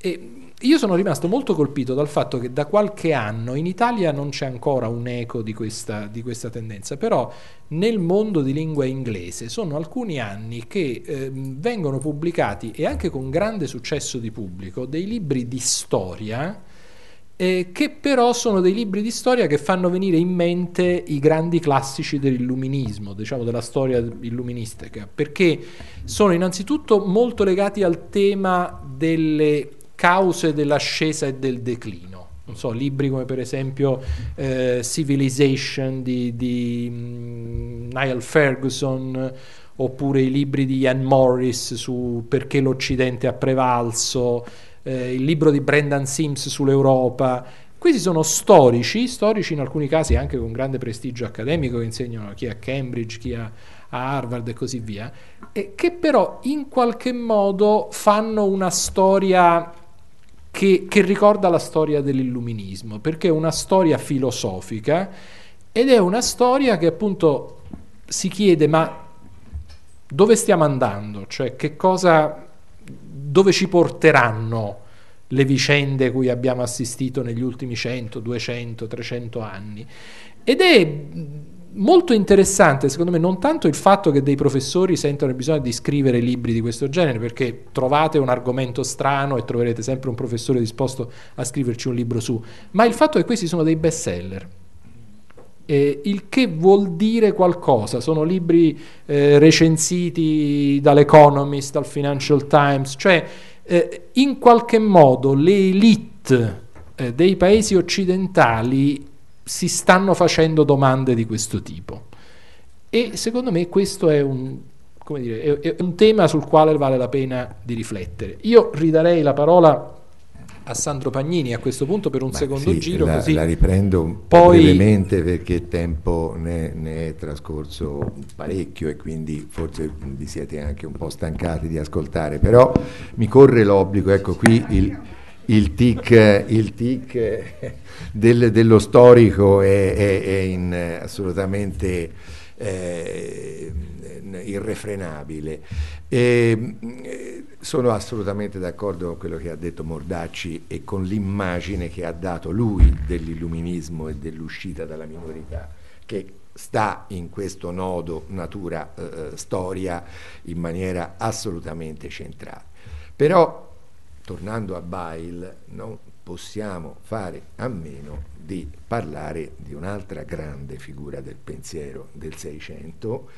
E io sono rimasto molto colpito dal fatto che da qualche anno in Italia non c'è ancora un eco di questa, di questa tendenza, però nel mondo di lingua inglese sono alcuni anni che ehm, vengono pubblicati e anche con grande successo di pubblico dei libri di storia eh, che però sono dei libri di storia che fanno venire in mente i grandi classici dell'illuminismo, diciamo della storia illuministica, perché sono innanzitutto molto legati al tema delle cause dell'ascesa e del declino. Non So, libri come per esempio eh, Civilization di, di mh, mm, Niall Ferguson, oppure i libri di Ian Morris su perché l'Occidente ha prevalso, eh, il libro di Brendan Sims sull'Europa. Questi sono storici, storici in alcuni casi anche con grande prestigio accademico, che insegnano chi a Cambridge, chi a, a Harvard e così via, e che però in qualche modo fanno una storia che, che ricorda la storia dell'illuminismo, perché è una storia filosofica ed è una storia che appunto si chiede ma dove stiamo andando? Cioè che cosa dove ci porteranno le vicende cui abbiamo assistito negli ultimi 100, 200, 300 anni. Ed è molto interessante, secondo me, non tanto il fatto che dei professori sentano il bisogno di scrivere libri di questo genere, perché trovate un argomento strano e troverete sempre un professore disposto a scriverci un libro su, ma il fatto che questi sono dei best seller eh, il che vuol dire qualcosa, sono libri eh, recensiti dall'Economist, dal Financial Times, cioè eh, in qualche modo le elite eh, dei paesi occidentali si stanno facendo domande di questo tipo e secondo me questo è un, dire, è, è un tema sul quale vale la pena di riflettere. Io ridarei la parola a a Sandro Pagnini a questo punto per un Ma secondo sì, giro. La, così. la riprendo un po' Poi... brevemente perché tempo ne, ne, è trascorso parecchio e quindi forse vi siete anche un po' stancati di ascoltare, però mi corre l'obbligo, ecco qui il, il tic, il tic del, dello storico è, è, è assolutamente... Eh, irrefrenabile. E eh, sono assolutamente d'accordo con quello che ha detto Mordacci e con l'immagine che ha dato lui dell'illuminismo e dell'uscita dalla minorità, che sta in questo nodo natura-storia eh, eh in maniera assolutamente centrale. Però, tornando a Bail, non possiamo fare a meno di parlare di un'altra grande figura del pensiero del Seicento,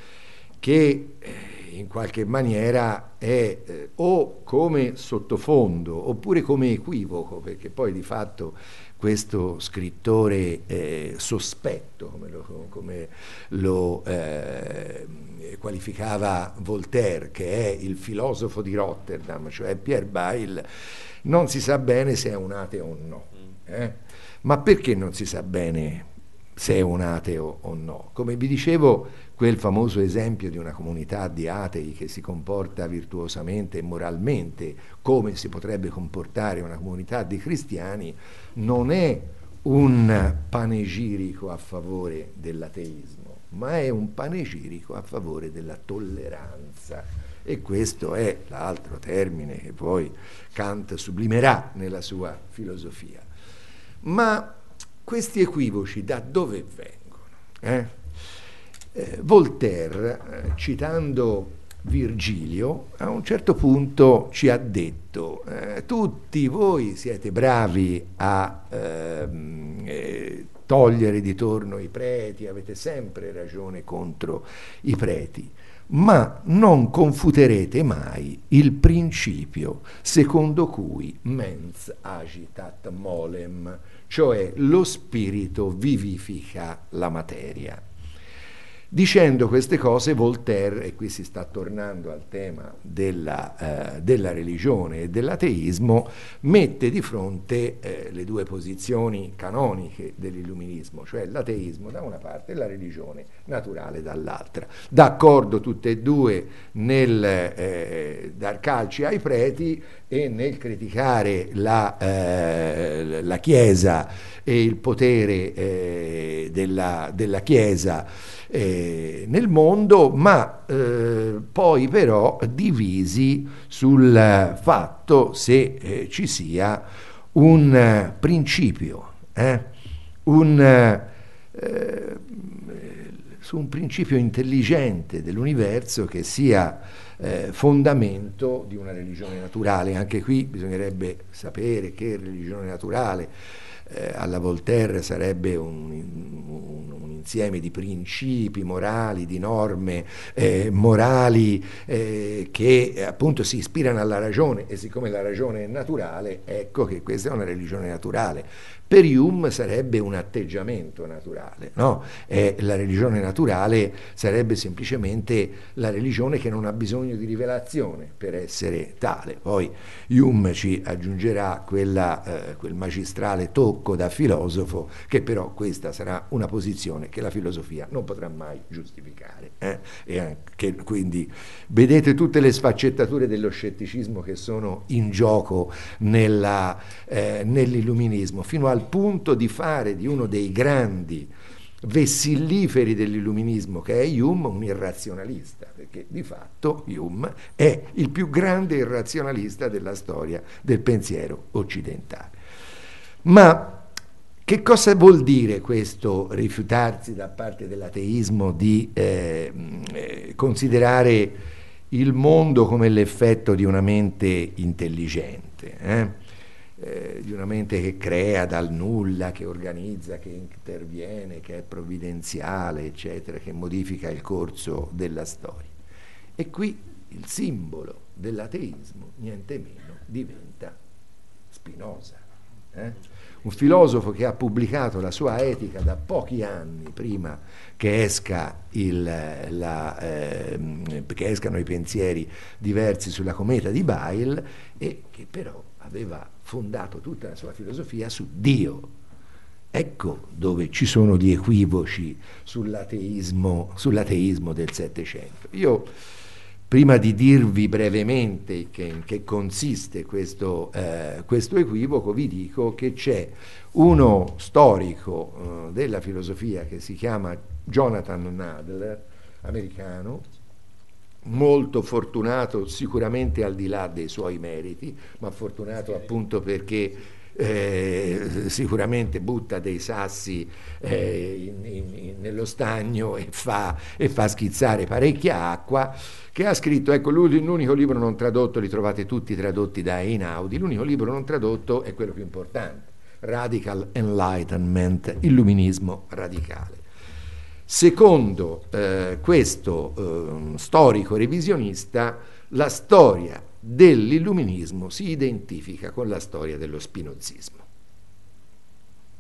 che eh, in qualche maniera è eh, o come sottofondo oppure come equivoco, perché poi di fatto questo scrittore eh, sospetto, come lo, come lo eh, qualificava Voltaire, che è il filosofo di Rotterdam, cioè Pierre Bail, non si sa bene se è un ateo o no. Mm. Eh? Ma perché non si sa bene se è un ateo o no? Come vi dicevo, quel famoso esempio di una comunità di atei che si comporta virtuosamente e moralmente come si potrebbe comportare una comunità di cristiani, non è un panegirico a favore dell'ateismo, ma è un panegirico a favore della tolleranza. E questo è l'altro termine che poi Kant sublimerà nella sua filosofia. Ma questi equivoci da dove vengono? Eh? Eh, Voltaire, eh, citando Virgilio, a un certo punto ci ha detto, eh, tutti voi siete bravi a ehm, eh, togliere di torno i preti, avete sempre ragione contro i preti, ma non confuterete mai il principio secondo cui mens agitat molem, cioè lo spirito vivifica la materia. Dicendo queste cose Voltaire, e qui si sta tornando al tema della, eh, della religione e dell'ateismo, mette di fronte eh, le due posizioni canoniche dell'illuminismo, cioè l'ateismo da una parte e la religione naturale dall'altra. D'accordo tutte e due nel eh, dar calci ai preti e nel criticare la, eh, la Chiesa e il potere eh, della, della Chiesa eh, nel mondo, ma eh, poi però divisi sul fatto se eh, ci sia un eh, principio, eh, un, eh, su un principio intelligente dell'universo che sia eh, fondamento di una religione naturale. Anche qui bisognerebbe sapere che religione naturale eh, alla Voltaire sarebbe un, un, un, insieme di principi morali, di norme eh, morali eh, che eh, appunto si ispirano alla ragione e siccome la ragione è naturale, ecco che questa è una religione naturale. Per Hume sarebbe un atteggiamento naturale, no? eh, la religione naturale sarebbe semplicemente la religione che non ha bisogno di rivelazione per essere tale. Poi Hume ci aggiungerà quella, eh, quel magistrale tocco da filosofo che però questa sarà una posizione che la filosofia non potrà mai giustificare. Eh? E anche, quindi vedete tutte le sfaccettature dello scetticismo che sono in gioco eh, nell'illuminismo fino al al punto di fare di uno dei grandi vessilliferi dell'illuminismo che è Hume un irrazionalista, perché di fatto Hume è il più grande irrazionalista della storia del pensiero occidentale. Ma che cosa vuol dire questo rifiutarsi da parte dell'ateismo di eh, eh considerare il mondo come l'effetto di una mente intelligente? Eh? di eh, una mente che crea dal nulla, che organizza, che interviene, che è provvidenziale, eccetera, che modifica il corso della storia. E qui il simbolo dell'ateismo, niente meno, diventa Spinoza. Eh? Un filosofo che ha pubblicato la sua etica da pochi anni prima che, esca il, la, eh, che escano i pensieri diversi sulla cometa di Bail e che però aveva fondato tutta la sua filosofia su Dio. Ecco dove ci sono gli equivoci sull'ateismo, sull'ateismo del Settecento. Io, prima di dirvi brevemente che, in che consiste questo, eh, questo, equivoco, vi dico che c'è uno storico eh, della filosofia che si chiama Jonathan Nadler, americano, molto fortunato sicuramente al di là dei suoi meriti, ma fortunato appunto perché eh, sicuramente butta dei sassi eh, in, in, nello stagno e fa, e fa, schizzare parecchia acqua, che ha scritto, ecco l'unico libro non tradotto, li trovate tutti tradotti da Einaudi, l'unico libro non tradotto è quello più importante, Radical Enlightenment, Illuminismo radicale. Secondo eh, questo eh, storico revisionista, la storia dell'illuminismo si identifica con la storia dello spinozismo.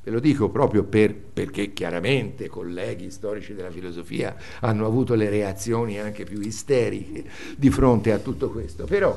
Ve lo dico proprio per, perché chiaramente colleghi storici della filosofia hanno avuto le reazioni anche più isteriche di fronte a tutto questo, però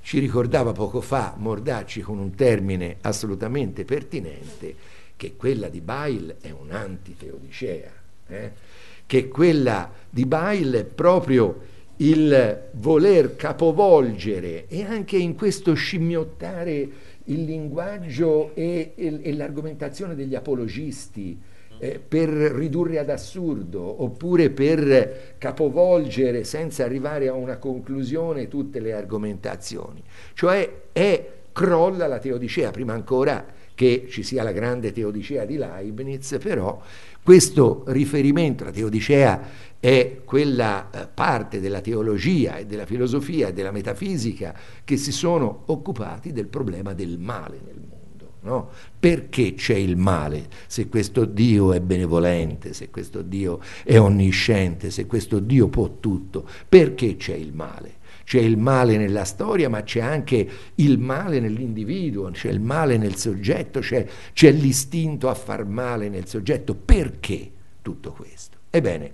ci ricordava poco fa Mordacci con un termine assolutamente pertinente che quella di Bail è un'antiteodicea. Eh? che quella di Bail è proprio il voler capovolgere e anche in questo scimmiottare il linguaggio e, e, e l'argomentazione degli apologisti eh, per ridurre ad assurdo oppure per capovolgere senza arrivare a una conclusione tutte le argomentazioni. Cioè è, crolla la teodicea, prima ancora che ci sia la grande teodicea di Leibniz, però questo riferimento, la teodicea è quella eh, parte della teologia e della filosofia e della metafisica che si sono occupati del problema del male nel mondo. No? Perché c'è il male? Se questo Dio è benevolente, se questo Dio è onnisciente, se questo Dio può tutto, perché c'è il male? C'è il male nella storia, ma c'è anche il male nell'individuo, c'è il male nel soggetto, c'è, c'è l'istinto a far male nel soggetto. Perché tutto questo? Ebbene,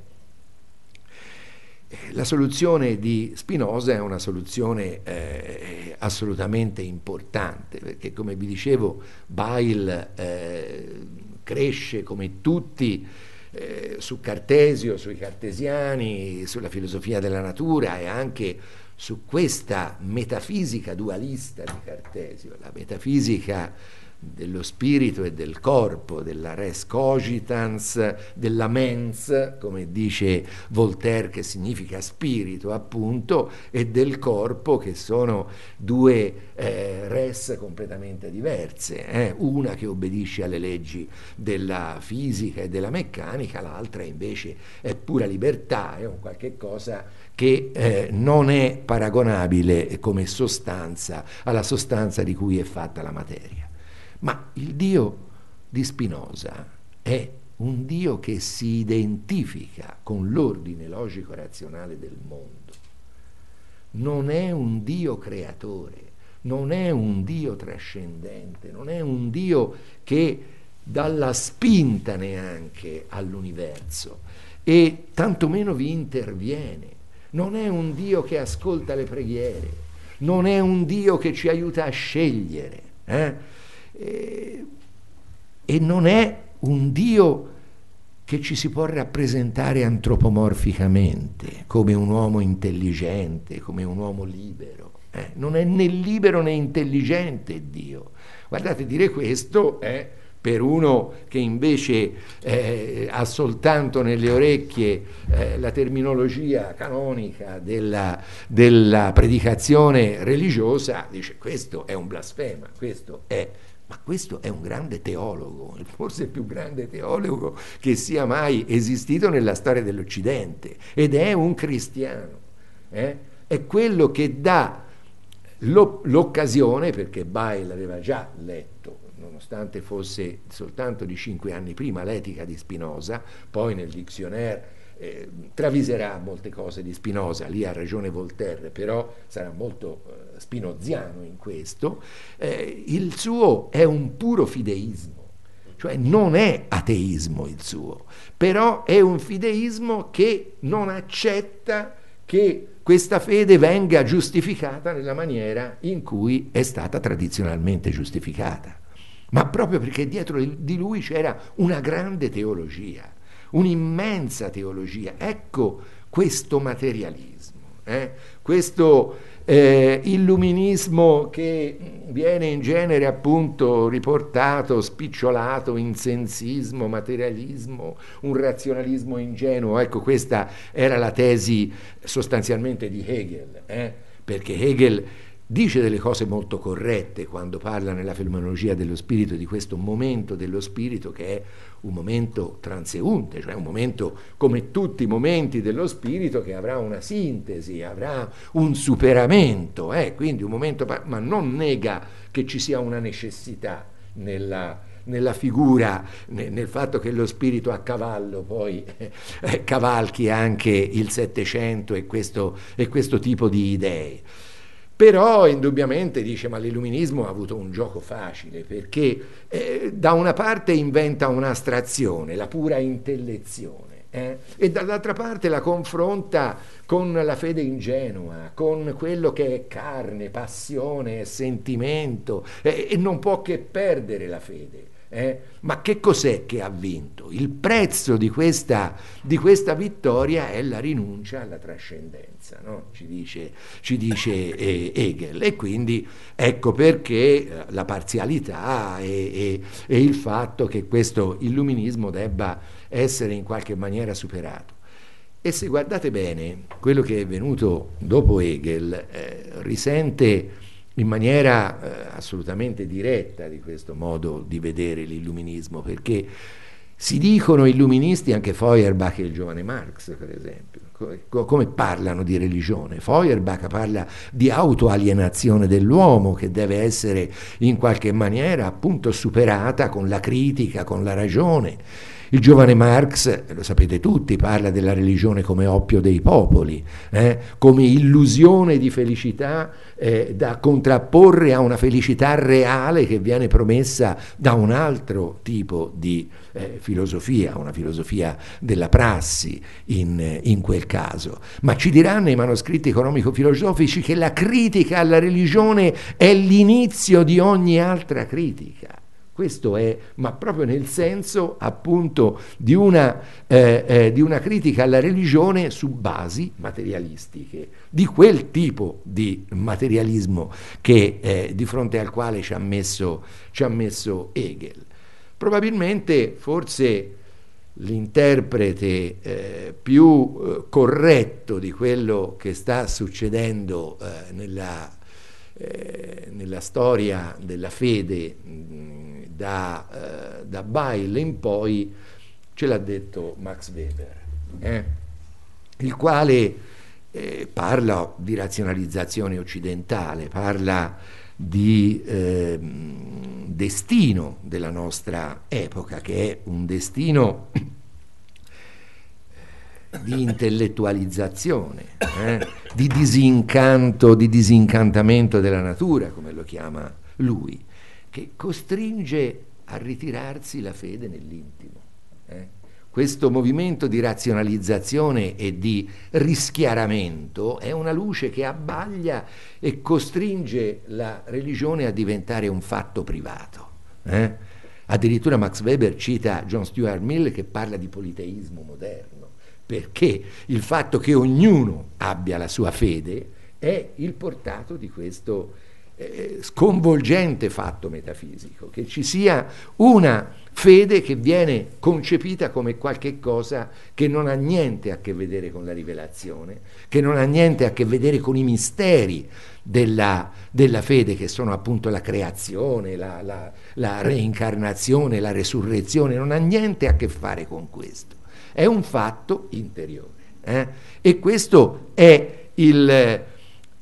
eh, la soluzione di Spinoza è una soluzione eh, assolutamente importante, perché come vi dicevo Bail eh, cresce come tutti eh, su Cartesio, sui cartesiani, sulla filosofia della natura e anche su questa metafisica dualista di Cartesio, la metafisica dello spirito e del corpo, della res cogitans, della mens, come dice Voltaire che significa spirito appunto, e del corpo che sono due eh, res completamente diverse, eh? una che obbedisce alle leggi della fisica e della meccanica, l'altra invece è pura libertà, è un qualche cosa che eh, non è paragonabile come sostanza alla sostanza di cui è fatta la materia. Ma il Dio di Spinoza è un Dio che si identifica con l'ordine logico-razionale del mondo. Non è un Dio creatore, non è un Dio trascendente, non è un Dio che dà la spinta neanche all'universo e tantomeno vi interviene non è un Dio che ascolta le preghiere, non è un Dio che ci aiuta a scegliere eh? e, e non è un Dio che ci si può rappresentare antropomorficamente come un uomo intelligente, come un uomo libero. Eh? Non è né libero né intelligente Dio. Guardate, dire questo è eh, per uno che invece eh, ha soltanto nelle orecchie eh, la terminologia canonica della, della, predicazione religiosa, dice questo è un blasfema, questo è... Ma questo è un grande teologo, forse il più grande teologo che sia mai esistito nella storia dell'Occidente ed è un cristiano. Eh? È quello che dà l'occasione, perché Bail aveva già letto nonostante fosse soltanto di cinque anni prima l'etica di Spinoza, poi nel dizionario eh, traviserà molte cose di Spinoza, lì ha ragione Voltaire, però sarà molto eh, spinoziano in questo, eh, il suo è un puro fideismo, cioè non è ateismo il suo, però è un fideismo che non accetta che questa fede venga giustificata nella maniera in cui è stata tradizionalmente giustificata ma proprio perché dietro di lui c'era una grande teologia, un'immensa teologia. Ecco questo materialismo, eh? questo eh, illuminismo che viene in genere appunto riportato, spicciolato in sensismo, materialismo, un razionalismo ingenuo. Ecco, questa era la tesi sostanzialmente di Hegel, eh? perché Hegel dice delle cose molto corrette quando parla nella fenomenologia dello spirito di questo momento dello spirito che è un momento transeunte, cioè un momento come tutti i momenti dello spirito che avrà una sintesi, avrà un superamento, eh? quindi un momento, ma non nega che ci sia una necessità nella, nella figura, nel fatto che lo spirito a cavallo poi eh, cavalchi anche il Settecento e questo tipo di idee. Però indubbiamente dice ma l'illuminismo ha avuto un gioco facile perché eh, da una parte inventa un'astrazione, la pura intellezione. Eh? E dall'altra parte la confronta con la fede ingenua, con quello che è carne, passione, sentimento, eh, e non può che perdere la fede. Eh? Ma che cos'è che ha vinto? Il prezzo di questa, di questa vittoria è la rinuncia alla trascendenza, no? ci dice, ci dice eh, Hegel. E quindi ecco perché eh, la parzialità e, e, e il fatto che questo illuminismo debba essere in qualche maniera superato. E se guardate bene, quello che è venuto dopo Hegel eh, risente in maniera eh, assolutamente diretta di questo modo di vedere l'illuminismo, perché si dicono illuministi anche Feuerbach e il giovane Marx, per esempio. come parlano di religione? Feuerbach parla di autoalienazione dell'uomo che deve essere in qualche maniera appunto superata con la critica, con la ragione. Il giovane Marx, eh, lo sapete tutti, parla della religione come oppio dei popoli, eh? come illusione di felicità eh, da contrapporre a una felicità reale che viene promessa da un altro tipo di eh, filosofia, una filosofia della prassi in, eh, in quel caso. Ma ci diranno i manoscritti economico-filosofici che la critica alla religione è l'inizio di ogni altra critica. Questo è, ma proprio nel senso appunto di una, eh, eh, di una critica alla religione su basi materialistiche, di quel tipo di materialismo che, eh, di fronte al quale ci ha messo, ci ha messo Hegel. Probabilmente, forse l'interprete eh, più eh, corretto di quello che sta succedendo eh, nella, eh, nella, storia della fede mh, mm, da, eh, da Bile in poi, ce l'ha detto Max Weber, eh? il quale eh, parla di razionalizzazione occidentale, parla di eh, destino della nostra epoca, che è un destino di intellettualizzazione, eh? di disincanto, di disincantamento della natura, come lo chiama lui che costringe a ritirarsi la fede nell'intimo. Eh? Questo movimento di razionalizzazione e di rischiaramento è una luce che abbaglia e costringe la religione a diventare un fatto privato. Eh? Addirittura Max Weber cita John Stuart Mill che parla di politeismo moderno, perché il fatto che ognuno abbia la sua fede è il portato di questo eh, sconvolgente fatto metafisico, che ci sia una fede che viene concepita come qualche cosa che non ha niente a che vedere con la rivelazione, che non ha niente a che vedere con i misteri della, della fede, che sono appunto la creazione, la, la, la reincarnazione, la resurrezione, non ha niente a che fare con questo. È un fatto interiore. Eh? E questo è il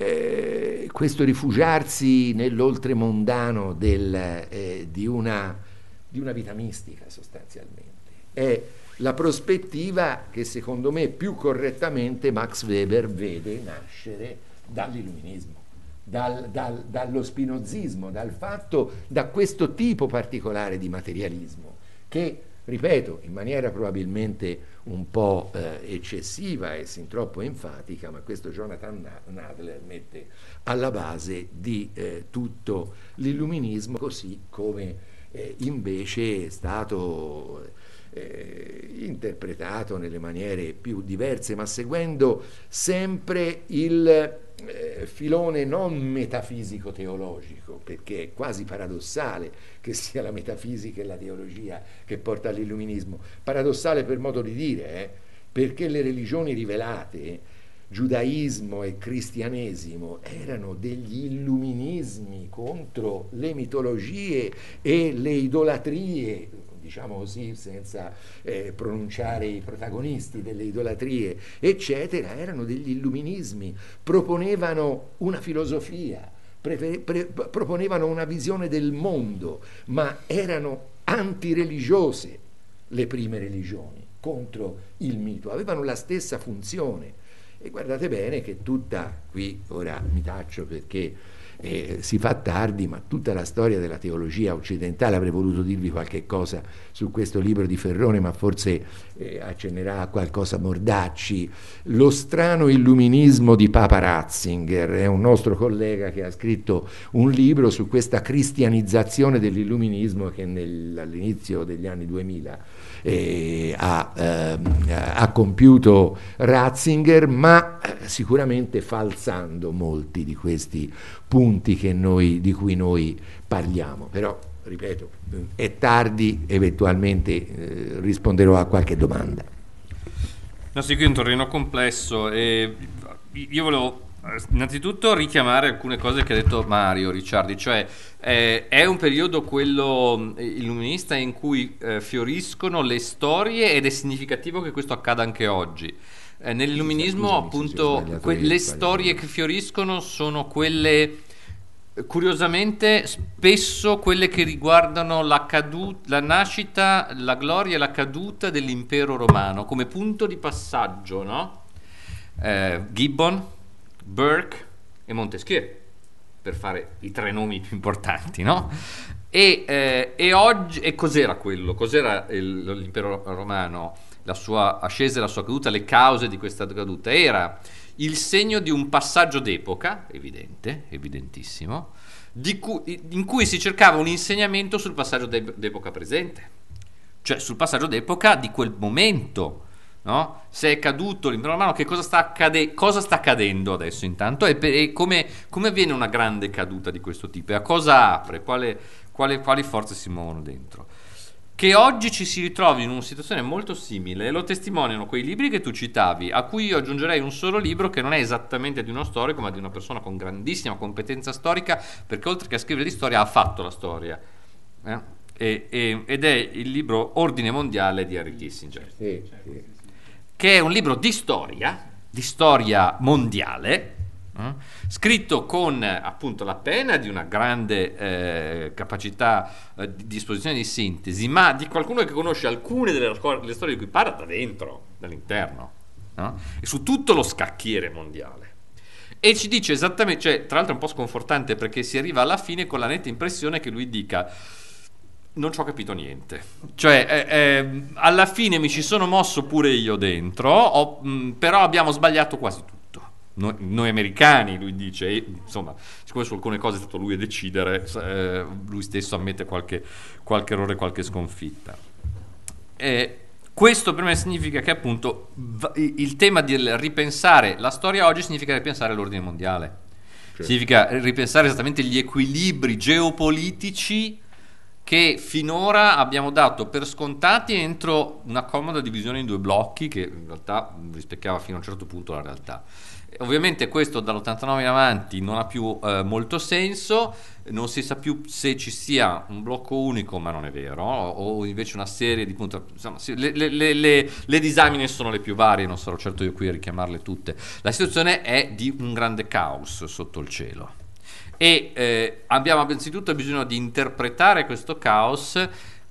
eh, questo rifugiarsi nell'oltremondano del, eh, di, una, di, una, vita mistica sostanzialmente. È la prospettiva che secondo me più correttamente Max Weber vede nascere dall'illuminismo. Dal, dal, dallo spinozismo, dal fatto, da questo tipo particolare di materialismo che ripeto, in maniera probabilmente un po' eh, eccessiva e sin troppo enfatica, ma questo Jonathan Nadler mette alla base di eh, tutto l'illuminismo, così come eh, invece è stato eh, interpretato nelle maniere più diverse, ma seguendo sempre il eh, filone non metafisico-teologico, perché è quasi paradossale che sia la metafisica e la teologia che porta all'illuminismo, paradossale per modo di dire, eh? perché le religioni rivelate, giudaismo e cristianesimo, erano degli illuminismi contro le mitologie e le idolatrie diciamo così, senza eh, pronunciare i protagonisti delle idolatrie, eccetera, erano degli illuminismi, proponevano una filosofia, pre- pre- proponevano una visione del mondo, ma erano antireligiose le prime religioni contro il mito, avevano la stessa funzione. E guardate bene che tutta qui ora mi taccio perché eh, si fa tardi, ma tutta la storia della teologia occidentale, avrei voluto dirvi qualche cosa su questo libro di Ferrone, ma forse eh, accennerà a qualcosa Mordacci, lo strano illuminismo di Papa Ratzinger, è un nostro collega che ha scritto un libro su questa cristianizzazione dell'illuminismo che all'inizio degli anni 2000 eh, ha, ehm, ha compiuto Ratzinger, ma eh, sicuramente falsando molti di questi punti noi, di cui noi parliamo. Però, ripeto, eh, è tardi, eventualmente eh, risponderò a qualche domanda. No, sì, qui è un terreno complesso e eh, io volevo innanzitutto richiamare alcune cose che ha detto Mario Ricciardi, cioè eh, è un periodo quello mm, illuminista in cui eh, fioriscono le storie ed è significativo che questo accada anche oggi. Eh, nell'illuminismo, Scusami, appunto, que- le storie che fioriscono sono quelle curiosamente spesso quelle che riguardano la, cadu- la, nascita, la gloria e la caduta dell'impero romano come punto di passaggio, no? Eh, Gibbon, Burke e Montesquieu, per fare i tre nomi più importanti, no? E, eh, e oggi, e cos'era quello? Cos'era il, l'impero romano? la sua ascesa e la sua caduta, le cause di questa caduta, era il segno di un passaggio d'epoca, evidente, evidentissimo, cui, in cui si cercava un insegnamento sul passaggio d'epoca presente, cioè sul passaggio d'epoca di quel momento. No? Se è caduto l'impero romano, che cosa sta, accade- cosa sta accadendo adesso intanto e, per- e come, come, avviene una grande caduta di questo tipo e a cosa apre, quale, quale, quali forze si muovono dentro. Che oggi ci si ritrovi in una situazione molto simile lo testimoniano quei libri che tu citavi, a cui io aggiungerei un solo libro che non è esattamente di uno storico, ma di una persona con grandissima competenza storica, perché oltre che a scrivere di storia ha fatto la storia. Eh? E, e, ed è il libro Ordine Mondiale di Harry Kissinger, sì, sì. che è un libro di storia, di storia mondiale, eh? scritto con eh, appunto la pena di una grande eh, capacità eh, di disposizione di sintesi, ma di qualcuno che conosce alcune delle storie di cui parla da dentro, dall'interno, no? e su tutto lo scacchiere mondiale. E ci dice esattamente, cioè, tra l'altro è un po' sconfortante perché si arriva alla fine con la netta impressione che lui dica non ci ho capito niente. Cioè, eh, eh, alla fine mi ci sono mosso pure io dentro, ho, mh, però abbiamo sbagliato quasi tutto noi, noi, americani, lui dice, e, insomma, siccome su alcune cose è stato lui a decidere, eh, lui stesso ammette qualche, qualche errore, qualche sconfitta. E questo per me significa che appunto il tema del ripensare la storia oggi significa ripensare l'ordine mondiale, certo. significa ripensare esattamente gli equilibri geopolitici che finora abbiamo dato per scontati entro una comoda divisione in due blocchi che in realtà rispecchiava fino a un certo punto la realtà. Ovviamente questo dall'89 in avanti non ha più eh, molto senso, non si sa più se ci sia un blocco unico, ma non è vero, o invece una serie di punti. Insomma, le, le, le, le, disamine sono le più varie, non sarò certo io qui a richiamarle tutte. La situazione è di un grande caos sotto il cielo. E eh, abbiamo innanzitutto bisogno di interpretare questo caos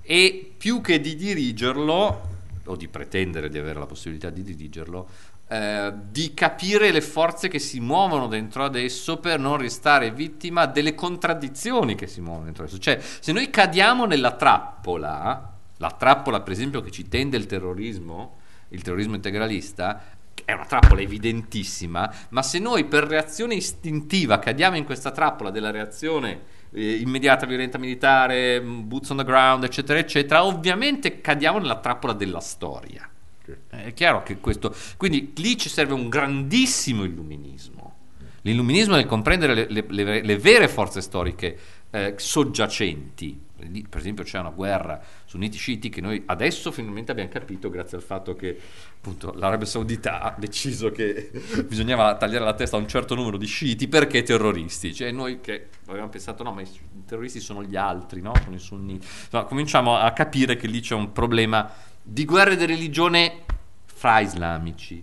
e più che di dirigerlo, o di pretendere di avere la possibilità di dirigerlo, eh, di capire le forze che si muovono dentro adesso per non restare vittima delle contraddizioni che si muovono dentro adesso. Cioè, se noi cadiamo nella trappola, la trappola per esempio che ci tende il terrorismo, il terrorismo integralista, è una trappola evidentissima, ma se noi per reazione istintiva cadiamo in questa trappola della reazione eh, immediata, violenta militare, mm, boots on the ground, eccetera, eccetera, ovviamente cadiamo nella trappola della storia eh, è chiaro che questo... Quindi lì ci serve un grandissimo illuminismo. L'illuminismo nel comprendere le, le, le, vere forze storiche eh, soggiacenti. Per esempio c'è una guerra sunniti sciiti che noi adesso finalmente abbiamo capito grazie al fatto che appunto, l'Arabia Saudita ha deciso che bisognava tagliare la testa a un certo numero di sciiti perché terroristi. Cioè noi che avevamo pensato no ma i terroristi sono gli altri, no? Sono i sunniti. Insomma, cominciamo a capire che lì c'è un problema di guerre di religione fra-islamici.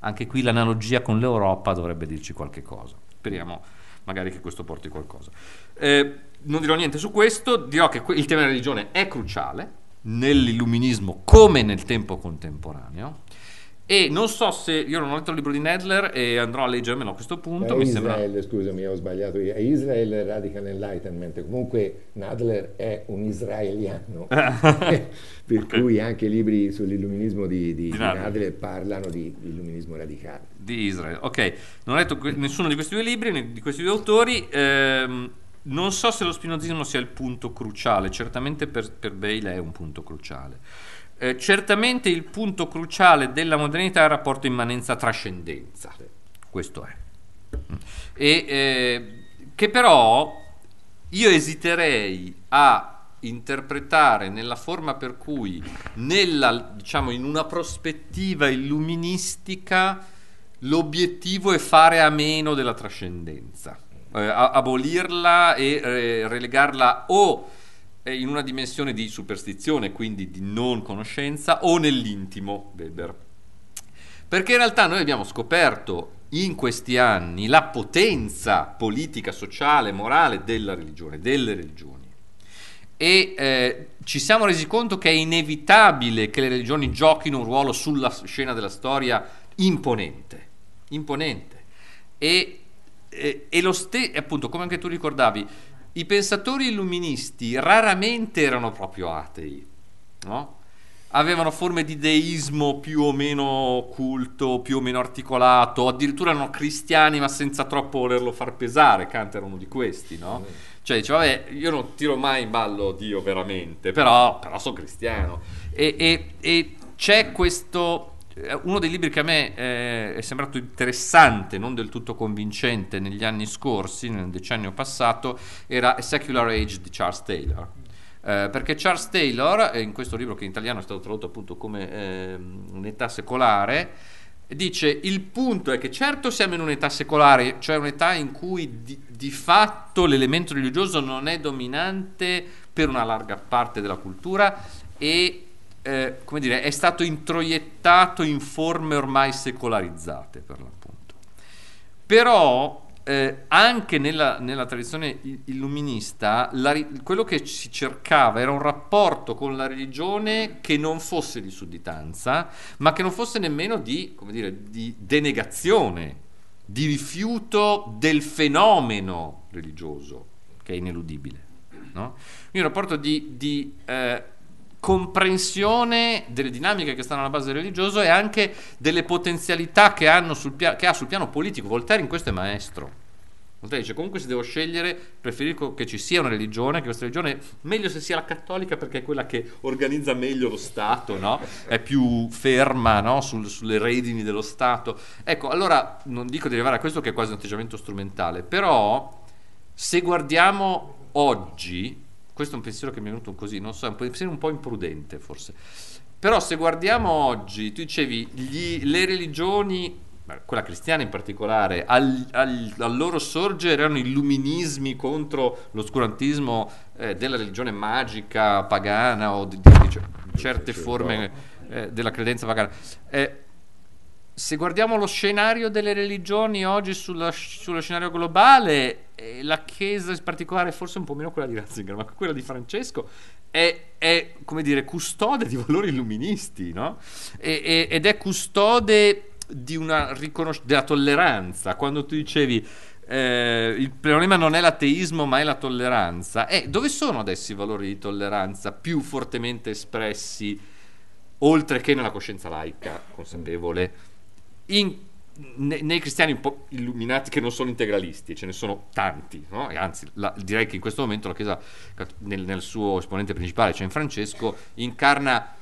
Anche qui l'analogia con l'Europa dovrebbe dirci qualche cosa. Speriamo magari che questo porti qualcosa. Eh, non dirò niente su questo, dirò che il tema della religione è cruciale nell'illuminismo come nel tempo contemporaneo e non so se io non ho letto il libro di Nedler e andrò a leggermelo a questo punto. È mi sembra... scusami, ho sbagliato. È Israel Radical Enlightenment. Comunque Nadler è un israeliano, per cui anche i libri sull'illuminismo di, di, di, Nadler parlano di illuminismo radicale. Di Israel, ok. Non ho letto que- nessuno di questi due libri, né di questi due autori. Ehm, non so se lo spinozismo sia il punto cruciale, certamente per, per Bale è un punto cruciale. Eh, certamente il punto cruciale della modernità è il rapporto immanenza-trascendenza, questo è. E, eh, che però io esiterei a interpretare nella forma per cui nella, diciamo, in una prospettiva illuministica l'obiettivo è fare a meno della trascendenza, eh, abolirla e eh, relegarla o in una dimensione di superstizione, quindi di non conoscenza, o nell'intimo, Weber. Perché in realtà noi abbiamo scoperto in questi anni la potenza politica, sociale, morale della religione, delle religioni. E eh, ci siamo resi conto che è inevitabile che le religioni giochino un ruolo sulla scena della storia imponente, imponente. E, e, eh, e lo stesso, appunto, come anche tu ricordavi, i pensatori illuministi raramente erano proprio atei, no? avevano forme di deismo più o meno occulto, più o meno articolato, addirittura erano cristiani ma senza troppo volerlo far pesare, Kant era uno di questi, no? Cioè diceva, vabbè, io non tiro mai in ballo Dio veramente, però, però sono cristiano. E, e, e c'è questo eh, uno dei libri che a me eh, è sembrato interessante, non del tutto convincente negli anni scorsi, nel decennio passato, era A Secular Age di Charles Taylor. Eh, perché Charles Taylor, eh, in questo libro che in italiano è stato tradotto appunto come eh, un'età secolare, dice il punto è che certo siamo in un'età secolare, cioè un'età in cui di, di fatto l'elemento religioso non è dominante per una larga parte della cultura e eh, come dire, è stato introiettato in forme ormai secolarizzate per l'appunto. Però eh, anche nella, nella, tradizione illuminista la, quello che si cercava era un rapporto con la religione che non fosse di sudditanza, ma che non fosse nemmeno di, dire, di denegazione, di rifiuto del fenomeno religioso, che è ineludibile. No? Quindi un rapporto di, di eh, comprensione delle dinamiche che stanno alla base del religioso e anche delle potenzialità che, sul pia- che ha sul piano politico. Voltaire in questo è maestro. Voltaire dice comunque se devo scegliere, preferisco che ci sia una religione, che questa religione, meglio se sia la cattolica perché è quella che organizza meglio lo Stato, no? è più ferma no? Sul, sulle redini dello Stato. Ecco, allora non dico di arrivare a questo che è quasi un atteggiamento strumentale, però se guardiamo oggi questo è un pensiero che mi è venuto così, non so, è un pensiero un po' imprudente forse. Però se guardiamo oggi, tu dicevi, gli, le religioni, quella cristiana in particolare, al, al, al loro sorgere erano illuminismi contro l'oscurantismo eh, della religione magica, pagana o di, di, di, di certe forme eh, della credenza pagana. Eh, se guardiamo lo scenario delle religioni oggi sulla, sullo scenario globale, eh, la chiesa in particolare, forse un po' meno quella di Ratzinger, ma quella di Francesco, è, è come dire, custode di valori illuministi, no? E, e, ed è custode riconos- della tolleranza. Quando tu dicevi eh, il problema non è l'ateismo, ma è la tolleranza, eh, dove sono adesso i valori di tolleranza più fortemente espressi, oltre che nella coscienza laica consapevole? In nei cristiani un po' illuminati che non sono integralisti, ce ne sono tanti, no? anzi la, direi che in questo momento la Chiesa nel, nel suo esponente principale, cioè in Francesco, incarna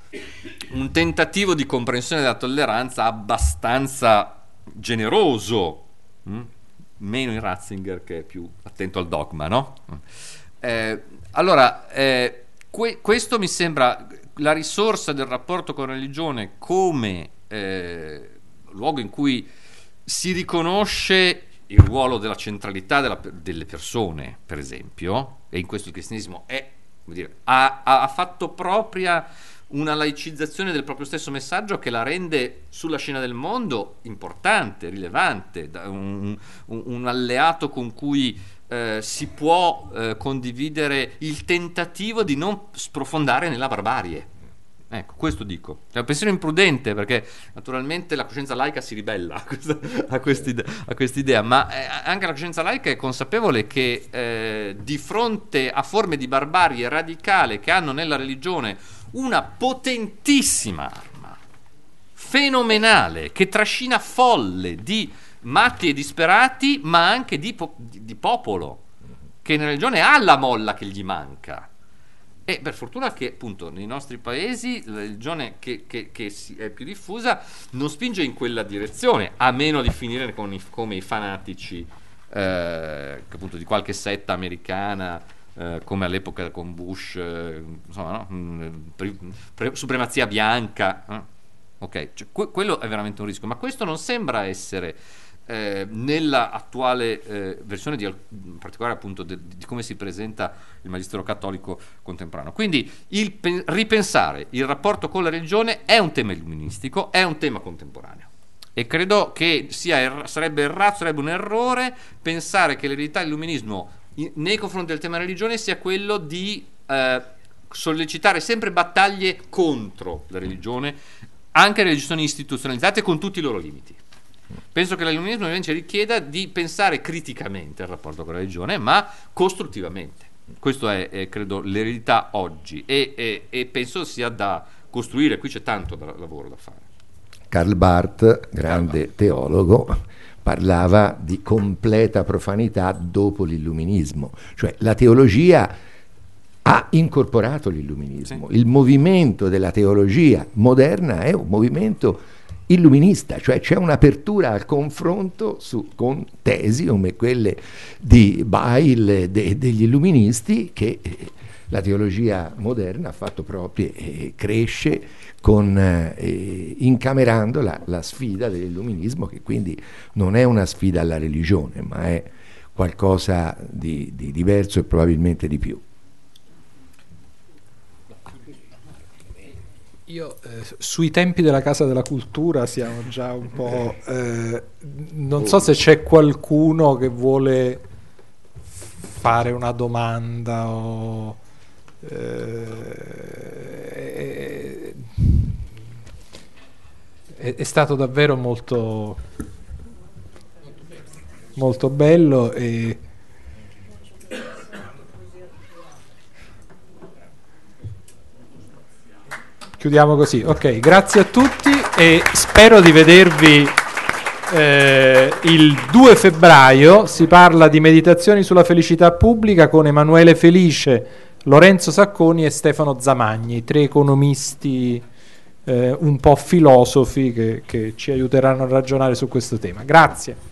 un tentativo di comprensione della tolleranza abbastanza generoso, mh? Hm? meno in Ratzinger che è più attento al dogma, no? Eh, allora, eh, que- questo mi sembra la risorsa del rapporto con religione come eh, luogo in cui si riconosce il ruolo della centralità della, delle persone, per esempio, e in questo il cristianesimo è, dire, ha, ha, fatto propria una laicizzazione del proprio stesso messaggio che la rende sulla scena del mondo importante, rilevante, un, un, un alleato con cui eh, si può eh, condividere il tentativo di non sprofondare nella barbarie. Ecco, questo dico. È un pensiero imprudente perché naturalmente la coscienza laica si ribella a, questa, quest'idea, quest'idea, ma eh, anche la coscienza laica è consapevole che eh, di fronte a forme di barbarie radicale che hanno nella religione una potentissima arma, fenomenale, che trascina folle di matti e disperati, ma anche di, po- di popolo, che nella religione ha la molla che gli manca e per fortuna che appunto nei nostri paesi la religione che, che, che è più diffusa non spinge in quella direzione, a meno di finire i, come i fanatici eh, appunto di qualche setta americana. Eh, come all'epoca con Bush, eh, insomma, no? Mm, pre- pre- supremazia bianca. Eh? Ok, cioè, que- quello è veramente un rischio, ma questo non sembra essere eh, nella attuale eh, versione di, in particolare appunto de, di come si presenta il magistero cattolico contemporaneo. Quindi il pe- ripensare il rapporto con la religione è un tema illuministico, è un tema contemporaneo. E credo che sia er- sarebbe errato, sarebbe un errore pensare che l'eredità dell'illuminismo nei confronti del tema religione sia quello di eh, sollecitare sempre battaglie contro la religione, anche le religioni istituzionalizzate con tutti i loro limiti. Penso che l'illuminismo invece richieda di pensare criticamente al rapporto con la religione, ma costruttivamente. Questa è, è, credo, l'eredità oggi e, e, e penso sia da costruire, qui c'è tanto da, lavoro da fare. Karl Barth, grande Karl Barth. teologo, parlava di completa profanità dopo l'illuminismo, cioè la teologia ha incorporato l'illuminismo, sì. il movimento della teologia moderna è un movimento illuminista, cioè c'è un'apertura al confronto su, con tesi come quelle di Bail de, degli illuministi che eh, la teologia moderna ha fatto proprie e cresce con, eh, incamerando la, la sfida dell'illuminismo che quindi non è una sfida alla religione ma è qualcosa di, di diverso e probabilmente di più. Io eh, sui tempi della Casa della Cultura siamo già un po'... Eh, non so se c'è qualcuno che vuole fare una domanda o... Eh, è, è stato davvero molto, molto bello e chiudiamo così. Ok, grazie a tutti e spero di vedervi eh, il 2 febbraio. Si parla di meditazioni sulla felicità pubblica con Emanuele Felice, Lorenzo Sacconi e Stefano Zamagni, tre economisti eh, un po' filosofi che, che ci aiuteranno a ragionare su questo tema. Grazie.